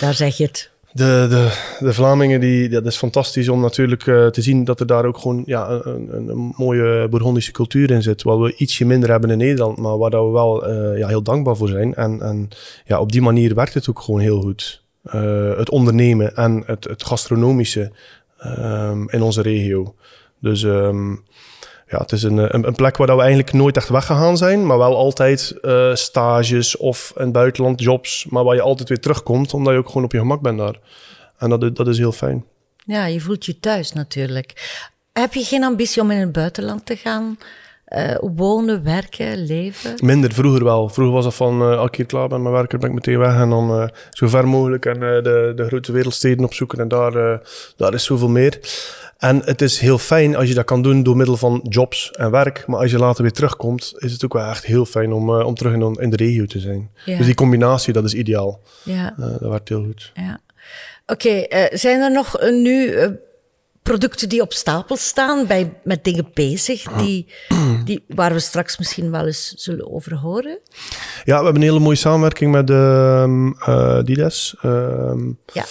Daar zeg je het de, de, de Vlamingen, die, dat is fantastisch om natuurlijk eh, te zien dat er daar ook gewoon ja, een, een, een, mooie Bourgondische cultuur in zit. Wat we ietsje minder hebben in Nederland, maar waar we wel eh, ja, heel dankbaar voor zijn. En, en ja, op die manier werkt het ook gewoon heel goed. Eh, het ondernemen en het, het gastronomische ehm, in onze regio. Dus ehm, ja, het is een, eh, een, een, plek waar we eigenlijk nooit echt weggegaan zijn, maar wel altijd eh, stages of een buitenland jobs, maar waar je altijd weer terugkomt, omdat je ook gewoon op je gemak bent daar. En dat, dat is heel fijn. Ja, je voelt je thuis natuurlijk. Heb je geen ambitie om in het buitenland te gaan eh, wonen, werken, leven? Minder, vroeger wel. Vroeger was het van, uh, als ik hier klaar ben met werken, ben ik meteen weg. En dan zo ver mogelijk en de, de grote wereldsteden opzoeken. En daar, daar is zoveel meer. En het is heel fijn als je dat kan doen door middel van jobs en werk. Maar als je later weer terugkomt, is het ook wel echt heel fijn om, eh, om terug in, de regio te zijn. Dus die combinatie, dat is ideaal. Ja. Eh, dat werkt heel goed. Ja. Oké, eh, zijn er nog nu producten die op stapel staan, bij, met dingen bezig, die, die, waar we straks misschien wel eens zullen over horen? Ja, we hebben een hele mooie samenwerking met uh, Dides. Ehm, ja.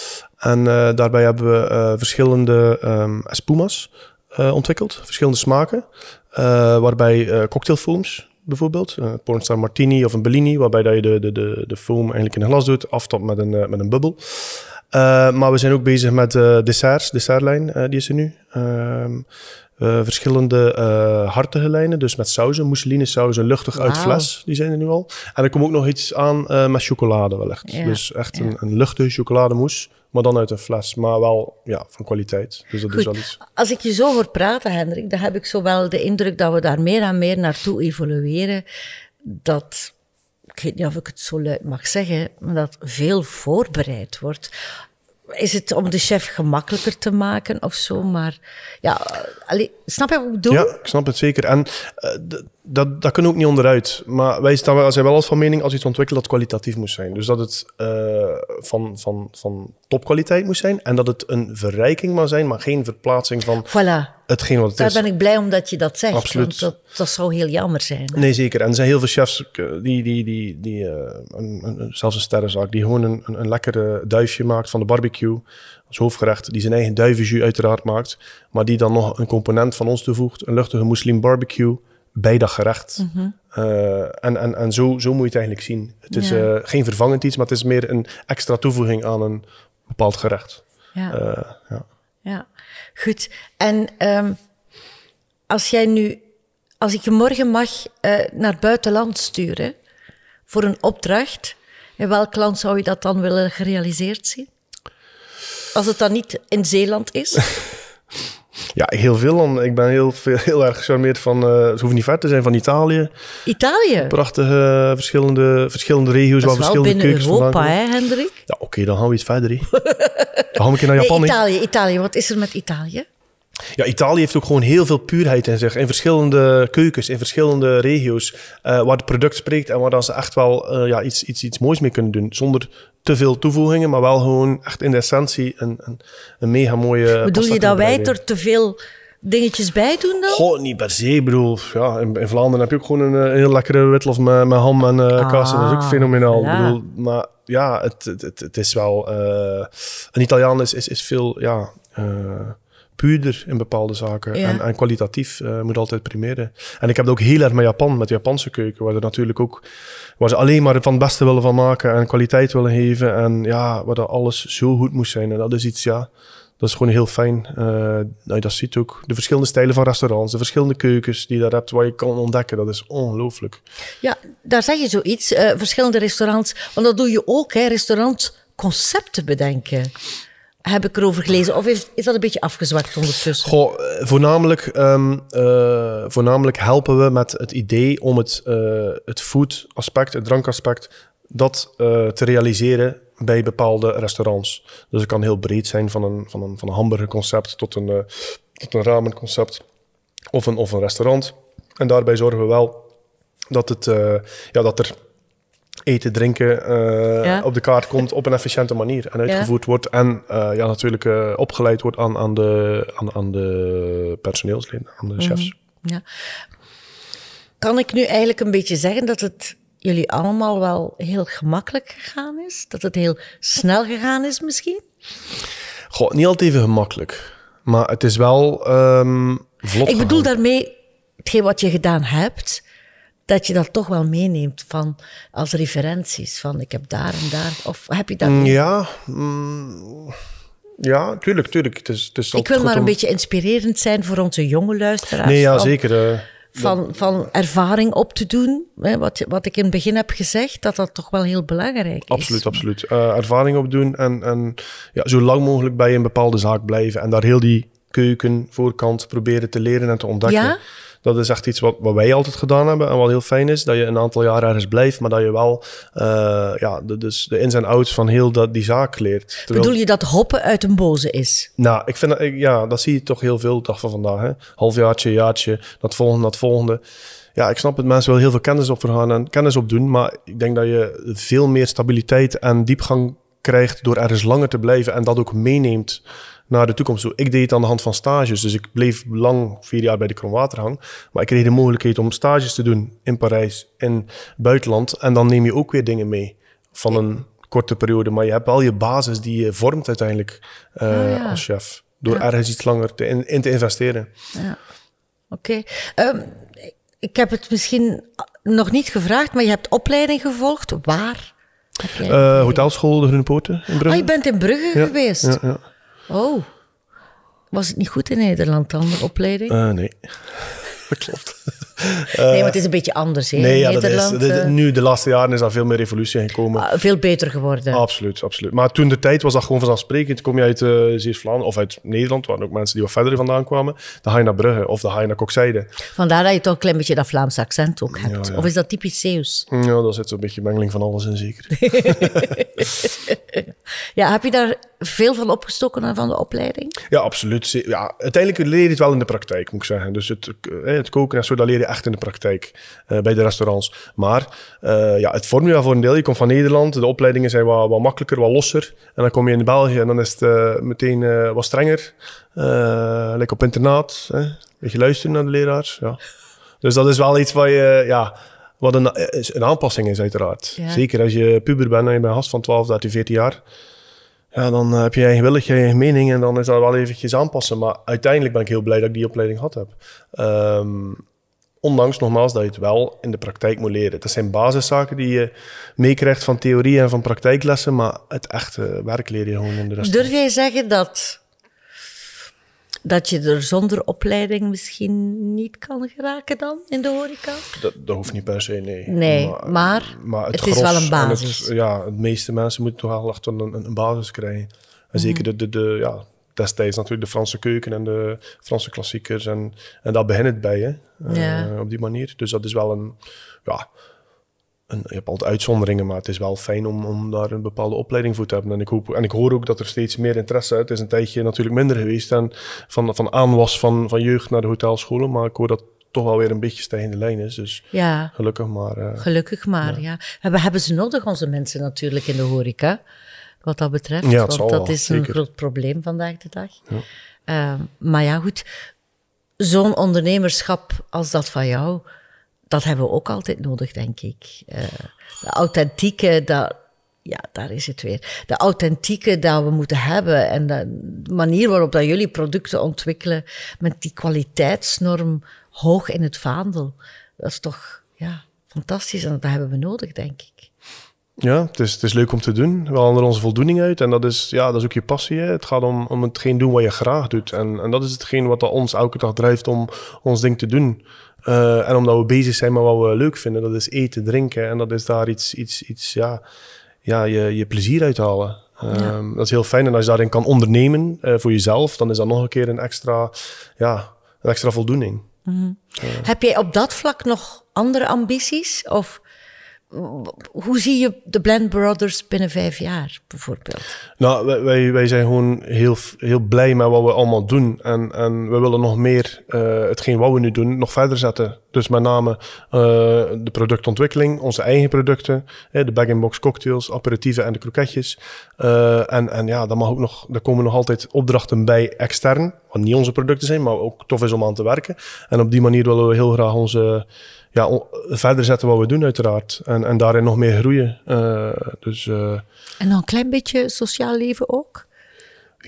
En eh, daarbij hebben we eh, verschillende ehm, espumas eh, ontwikkeld, verschillende smaken. waarbij cocktailfoams, bijvoorbeeld. Een pornstar martini of een bellini, waarbij dat je de, de, de, de foam eigenlijk in een glas doet, aftopt met een, met een bubbel. maar we zijn ook bezig met desserts, dessertlijn, die is er nu. Ehm, verschillende hartige lijnen, dus met sauzen, mousseline sauzen, luchtig wow. uit fles, die zijn er nu al. En er komt ook nog iets aan met chocolade wellicht. dus echt een, een luchtige chocolademousse maar dan uit een fles. Maar wel ja, van kwaliteit. Dus dat Goed. is wel iets. Als ik je zo hoor praten, Hendrik, dan heb ik zowel de indruk dat we daar meer en meer naartoe evolueren. Dat, ik weet niet of ik het zo luid mag zeggen, maar dat veel voorbereid wordt. Is het om de chef gemakkelijker te maken of zo? Maar ja, snap je wat ik bedoel? Ja, ik snap het zeker. En eh, dat, dat kunnen we ook niet onderuit. Maar wij staan zijn wel als van mening als iets ontwikkelt dat kwalitatief moest zijn. Dus dat het eh, van, van, van topkwaliteit moest zijn. En dat het een verrijking mag zijn, maar geen verplaatsing van voilà. hetgeen wat het Daar is. Daar ben ik blij om dat je dat zegt. Absoluut. Want dat, dat zou heel jammer zijn. Nee, zeker. En er zijn heel veel chefs, eh, die, die, die, die, uh, een, een, zelfs een sterrenzaak, die gewoon een, een, een lekker duifje maakt van de barbecue als hoofdgerecht, die zijn eigen duivenjus uiteraard maakt, maar die dan nog een component van ons toevoegt, een luchtige moslim barbecue, bij dat gerecht. Mhm. Eh, en en, en zo, zo moet je het eigenlijk zien. Het is eh, geen vervangend iets, maar het is meer een extra toevoeging aan een bepaald gerecht. Ja. Eh, ja. ja. goed. En ehm, als jij nu, als ik je morgen mag naar het buitenland sturen voor een opdracht, in welk land zou je dat dan willen gerealiseerd zien? Als het dan niet in Zeeland is? Ja, heel veel Ik ben heel, heel erg gecharmeerd van... Uh, eh, ze hoeven niet ver te zijn van Italië. Italië? Prachtige eh, verschillende, verschillende regio's waar verschillende keukens Europa, Europa, hè, Hendrik? Ja, oké, dan gaan we iets verder, dan gaan we een keer naar Japan, nee, Italië, Italië. Wat is er met Italië? Ja, Italië heeft ook gewoon heel veel puurheid in zich. In verschillende keukens, in verschillende regio's. Eh, waar het product spreekt en waar dan ze echt wel ja, iets, iets, iets moois mee kunnen doen. Zonder te veel toevoegingen, maar wel gewoon echt in de essentie een, een, een mega mooie. Bedoel je dat wij er te veel dingetjes bij doen dan? Goh, niet per se. bedoel, ja, in, in, Vlaanderen heb je ook gewoon een, eh, heel lekkere witlof met, met ham en uh, kaas. dat is ook ah, fenomenaal. Ik bedoel, maar ja, het, het, het, is wel... Eh, een Italiaan is, is, is veel... Ja, puurder in bepaalde zaken. En, en, kwalitatief eh, moet altijd primeren. En ik heb het ook heel erg met Japan, met Japanse keuken, waar, er natuurlijk ook, waar ze alleen maar van het beste willen van maken en kwaliteit willen geven. En ja, waar dat alles zo goed moest zijn. En dat is iets, ja, dat is gewoon heel fijn. Eh, nou, dat ziet ook. De verschillende stijlen van restaurants, de verschillende keukens die je daar hebt, waar je kan ontdekken. Dat is ongelooflijk. Ja, daar zeg je zoiets. Eh, verschillende restaurants. Want dat doe je ook, hè, restaurantconcepten bedenken heb ik erover gelezen? Of is, is dat een beetje afgezwakt ondertussen? Goh, eh, voornamelijk, ehm, eh, voornamelijk helpen we met het idee om het, eh, het food-aspect, het drankaspect, dat te realiseren bij bepaalde restaurants. Dus het kan heel breed zijn, van een, van een, van een hamburgerconcept tot een, tot een ramenconcept of een, of een restaurant. En daarbij zorgen we wel dat, het, ja, dat er eten, drinken eh, op de kaart komt op een efficiënte manier en uitgevoerd wordt. En eh, ja, natuurlijk eh, opgeleid wordt aan, aan, de, aan, aan de personeelsleden, aan de mhm. chefs. ja. Kan ik nu eigenlijk een beetje zeggen dat het jullie allemaal wel heel gemakkelijk gegaan is? Dat het heel snel gegaan is misschien? Goh, niet altijd even gemakkelijk. Maar het is wel ehm, vlot. Ik bedoel daarmee hetgeen wat je gedaan hebt dat je dat toch wel meeneemt van, als referenties. Van ik heb daar en daar. Of heb je dat? Mm, ja, mm, ja, tuurlijk, tuurlijk. Het is, het is ik wil maar een beetje inspirerend zijn voor onze jonge luisteraars. Nee, zeker. Eh, van, van ervaring op te doen. Hè, wat, wat ik in het begin heb gezegd, dat dat toch wel heel belangrijk is. Absoluut, absoluut. Uh, ervaring opdoen en, en ja, zo lang mogelijk bij een bepaalde zaak blijven. En daar heel die keuken, voorkant proberen te leren en te ontdekken. Ja? Dat is echt iets wat, wat wij altijd gedaan hebben en wat heel fijn is. Dat je een aantal jaar ergens blijft, maar dat je wel eh, ja, de, dus de ins en outs van heel dat, die zaak leert. Bedoel je dat hoppen uit een boze is? Nou, ik vind dat, ja, dat zie je toch heel veel de dag van vandaag. Hè? Halfjaartje, jaartje, dat volgende, dat volgende ja, ik snap het mensen wel heel veel kennis op en kennis opdoen. Maar ik denk dat je veel meer stabiliteit en diepgang krijgt door ergens langer te blijven en dat ook meeneemt naar de toekomst toe. Ik deed het aan de hand van stages, dus ik bleef lang, vier jaar bij de Kronwater Maar ik kreeg de mogelijkheid om stages te doen in Parijs, in buitenland. En dan neem je ook weer dingen mee van een korte periode. Maar je hebt wel je basis die je vormt uiteindelijk eh, ah, als chef. Door ergens iets langer in, in, te investeren. Ja. Oké. Ehm, ik heb het misschien nog niet gevraagd, maar je hebt opleiding gevolgd. Waar? Eh, hotelschool de Groene Poorten in ah, Brugge. Oh, je bent in Brugge geweest? ja. Oh. Was het niet goed in Nederland de andere opleiding? Uh, nee, dat klopt. Eh, nee, maar het is een beetje anders. Hè? Nee, dat eh. nu de laatste jaren is daar veel meer revolutie gekomen. Ah, veel beter geworden. Absoluut, absoluut. Maar toen de tijd was dat gewoon vanzelfsprekend. Kom je uit uh, eh, Zeeuws-Vlaanderen of uit Nederland, waren ook mensen die wat verder vandaan kwamen, dan ga je naar Brugge of dan ga je naar Vandaar dat je toch een klein beetje dat Vlaamse accent ook hebt. Of is dat typisch Zeeuws? Ja, daar zit zo'n beetje mengeling van alles in, zeker. ja, heb je daar veel van opgestoken van de opleiding? Ja, absoluut. Ja, uiteindelijk leer je het wel in de praktijk, moet ik zeggen. Dus het, het koken en zo, dat leer je echt in de praktijk eh, bij de restaurants. Maar uh, ja, het formula voor een deel, je komt van Nederland, de opleidingen zijn wat, wat makkelijker, wat losser. En dan kom je in België en dan is het eh, meteen wat strenger. lekker op internaat, hè? beetje luisteren naar de leraars. Ja. Dus dat is wel iets wat je... Ja, wat een, een aanpassing is, uiteraard. Zeker als je puber bent en je bent gast van 12, 13, 14 jaar. Ja, dan heb je eigen willig, je eigen mening en dan is dat wel eventjes aanpassen. Maar uiteindelijk ben ik heel blij dat ik die opleiding gehad heb. Ehm, Ondanks nogmaals dat je het wel in de praktijk moet leren. Dat zijn basiszaken die je meekrijgt van theorie en van praktijklessen, maar het echte werk leer je gewoon in de rest. Durf jij zeggen dat, dat je er zonder opleiding misschien niet kan geraken dan in de horeca? Dat, dat hoeft niet per se, nee. Nee, maar, maar, het, is wel een basis. Het, ja, de meeste mensen moeten toch wel achter een, een basis krijgen. En mhm. zeker de, de, de, ja, destijds natuurlijk de Franse keuken en de Franse klassiekers. En, en dat begint het bij, hè, eh, op die manier. Dus dat is wel een, ja, een, je hebt altijd uitzonderingen, maar het is wel fijn om, om daar een bepaalde opleiding voor te hebben. En ik, hoop, en ik hoor ook dat er steeds meer interesse is. Het is een tijdje natuurlijk minder geweest en van, van aanwas van, van jeugd naar de hotelscholen, maar ik hoor dat toch wel weer een beetje stijgende lijn is. Dus ja. gelukkig maar. Eh, gelukkig maar, ja. We hebben ze nodig, onze mensen natuurlijk in de horeca wat dat betreft. want dat is een groot probleem vandaag de dag. Ehm, maar ja, goed, zo'n ondernemerschap als dat van jou, dat hebben we ook altijd nodig, denk ik. Eh, de authentieke, dat, ja, daar is het weer. De authentieke dat we moeten hebben en de manier waarop dat jullie producten ontwikkelen met die kwaliteitsnorm hoog in het vaandel, dat is toch ja, fantastisch en dat hebben we nodig, denk ik. Ja, het is, het is leuk om te doen. We halen er onze voldoening uit. En dat is, ja, dat is ook je passie. Het gaat om, om hetgeen doen wat je graag doet. En, en dat is hetgeen wat ons elke dag drijft om ons ding te doen. Uh, en omdat we bezig zijn met wat we leuk vinden. Dat is eten, drinken. En dat is daar iets, iets, iets ja, ja, je, je plezier uit halen. Ehm, dat is heel fijn. En als je daarin kan ondernemen eh, voor jezelf, dan is dat nog een keer een extra, ja, een extra voldoening. Mhm. Eh. Heb jij op dat vlak nog andere ambities? Of hoe zie je de Blend Brothers binnen vijf jaar bijvoorbeeld? Nou, wij, wij zijn gewoon heel, heel blij met wat we allemaal doen. En, en we willen nog meer eh, hetgeen wat we nu doen, nog verder zetten. Dus met name eh, de productontwikkeling, onze eigen producten, hè, de bag-in-box cocktails, aperitieven en de kroketjes. Eh, en, en ja, dan mag ook nog, er komen nog altijd opdrachten bij extern, wat niet onze producten zijn, maar ook tof is om aan te werken. En op die manier willen we heel graag onze ja, verder zetten wat we doen uiteraard. En, en daarin nog meer groeien. Eh, dus, eh, en dan een klein beetje sociaal leven ook?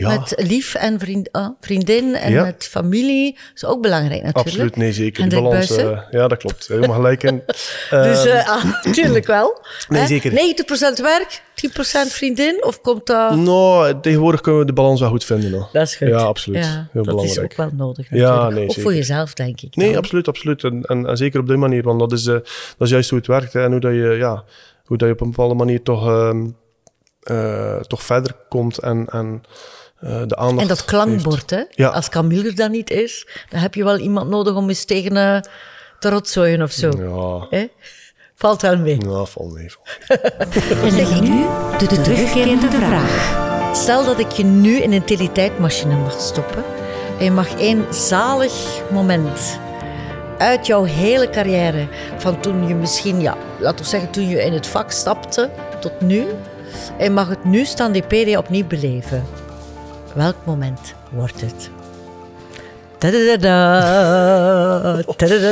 Met lief en vriend, ah, vriendin en met familie. is ook belangrijk natuurlijk. Absoluut, nee zeker. En die balans, eh, ja dat klopt. Helemaal gelijk in. Ehm, dus natuurlijk eh, ah, wel. Nee 90% werk, 10% vriendin of komt dat... Nou, tegenwoordig kunnen we de balans wel goed vinden. Hoor. Dat is goed. Ja, absoluut. heel belangrijk dat is ook wel nodig natuurlijk. ook voor jezelf denk ik. Nee, absoluut, absoluut. En, en, zeker op die manier, want dat is, eh, dat is juist hoe het werkt. Hè. En hoe dat, je, ja, hoe dat je op een bepaalde manier toch, ehm, toch verder komt en... en eh, de aandacht. En dat klankbord, hè? Als Camille er dan niet is, dan heb je wel iemand nodig om eens tegen eh, te rotzooien of zo. Ja. Valt wel mee. Ja, valt mee. en zeg ik nu de, de terugkerende vraag. Stel dat ik je nu in een teletijdmachine mag stoppen. En je mag één zalig moment uit jouw hele carrière, van toen je misschien, ja, laten we zeggen, toen je in het vak stapte tot nu, en mag het nu staan die opnieuw beleven welk moment wordt het? Da da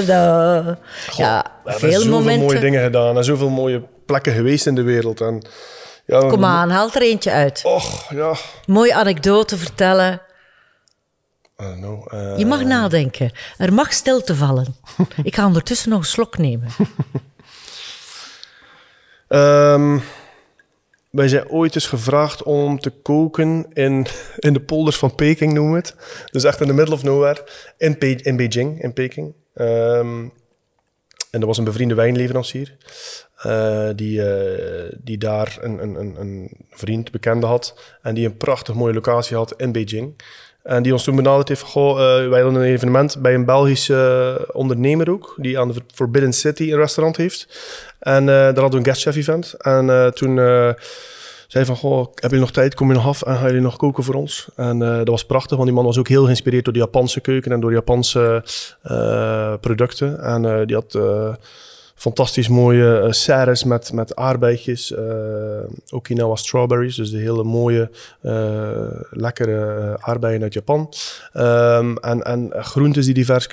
da. ja, veel zoveel mooie dingen gedaan en zoveel mooie plekken geweest in de wereld. En, ja, Kom aan, haal er eentje uit. Och, ja. Mooie anekdote vertellen. uh, Je mag nadenken. Er mag stilte vallen. Ik ga ondertussen nog een slok nemen. Ehm, wij zijn ooit eens gevraagd om te koken in, in de polders van Peking, noem het. Dus echt in the middle of nowhere, in, Beijing, in Peking. Ehm, en er was een bevriende wijnleverancier eh, die, eh, die daar een, een, een vriend, bekende had. En die een prachtig mooie locatie had in Beijing. En die ons toen benaderd heeft van, goh, eh, wij hadden een evenement bij een Belgische eh, ondernemer ook, die aan de Forbidden City een restaurant heeft. En eh, daar hadden we een guestchef event. En toen zei van, goh, hebben jullie nog tijd? Kom je nog af en gaan jullie nog koken voor ons? En dat was prachtig, want die man was ook heel geïnspireerd door de Japanse keuken en door Japanse producten. En die had fantastisch mooie eh, serres met, met aardbeidjes, uh, eh, Okinawa strawberries, dus de hele mooie, eh, lekkere aardbeien uit Japan. Ehm, en, en groentes die die vers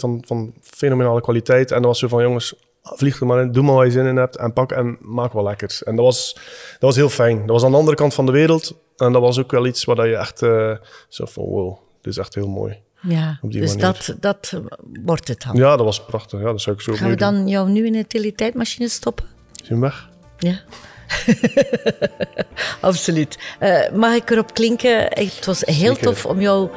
van, van fenomenale kwaliteit. En dan was zo van, jongens, vlieg er maar in, doe maar wat je zin in hebt en pak en maak wel lekkers. En dat was, dat was heel fijn. Dat was aan de andere kant van de wereld en dat was ook wel iets waar je echt zo van, wow, dit is echt heel mooi. Ja, dus dat, dat wordt het dan. Ja, dat was prachtig. Ja, dat zou ik zo Gaan we dan jou nu in de teletijdmachine stoppen? Zien weg? Ja. Absoluut. Eh, mag ik erop klinken? Het was heel tof om jou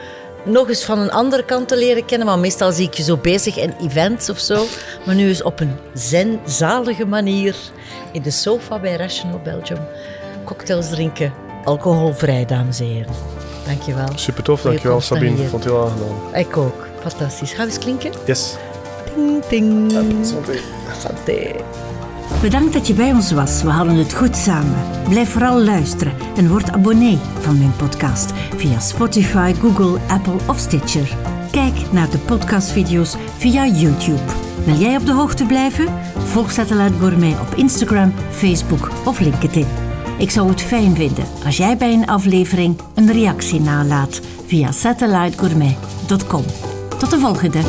nog eens van een andere kant te leren kennen. Want meestal zie ik je zo bezig in events of zo. Maar nu is op een zenzalige manier in de sofa bij Rational Belgium cocktails drinken. Alcoholvrij, dames en heren. Dankjewel. Super tof, dankjewel Sabine. Vond het heel aangenaam. Ik ook. Fantastisch. Gaan we eens klinken? Yes. Ding, ding. Santé. Santé. Bedankt dat je bij ons was. We hadden het goed samen. Blijf vooral luisteren en word abonnee van mijn podcast via Spotify, Google, Apple of Stitcher. Kijk naar de podcastvideo's via YouTube. Wil jij op de hoogte blijven? Volg Satellite Gourmet op Instagram, Facebook of LinkedIn. Ik zou het fijn vinden als jij bij een aflevering een reactie nalaat via satellitegourmet.com. Tot de volgende.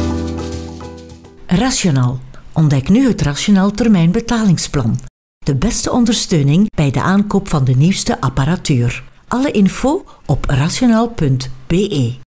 Rationaal. Ontdek nu het rationaal termijn betalingsplan. De beste ondersteuning bij de aankoop van de nieuwste apparatuur. Alle info op rationaal.be.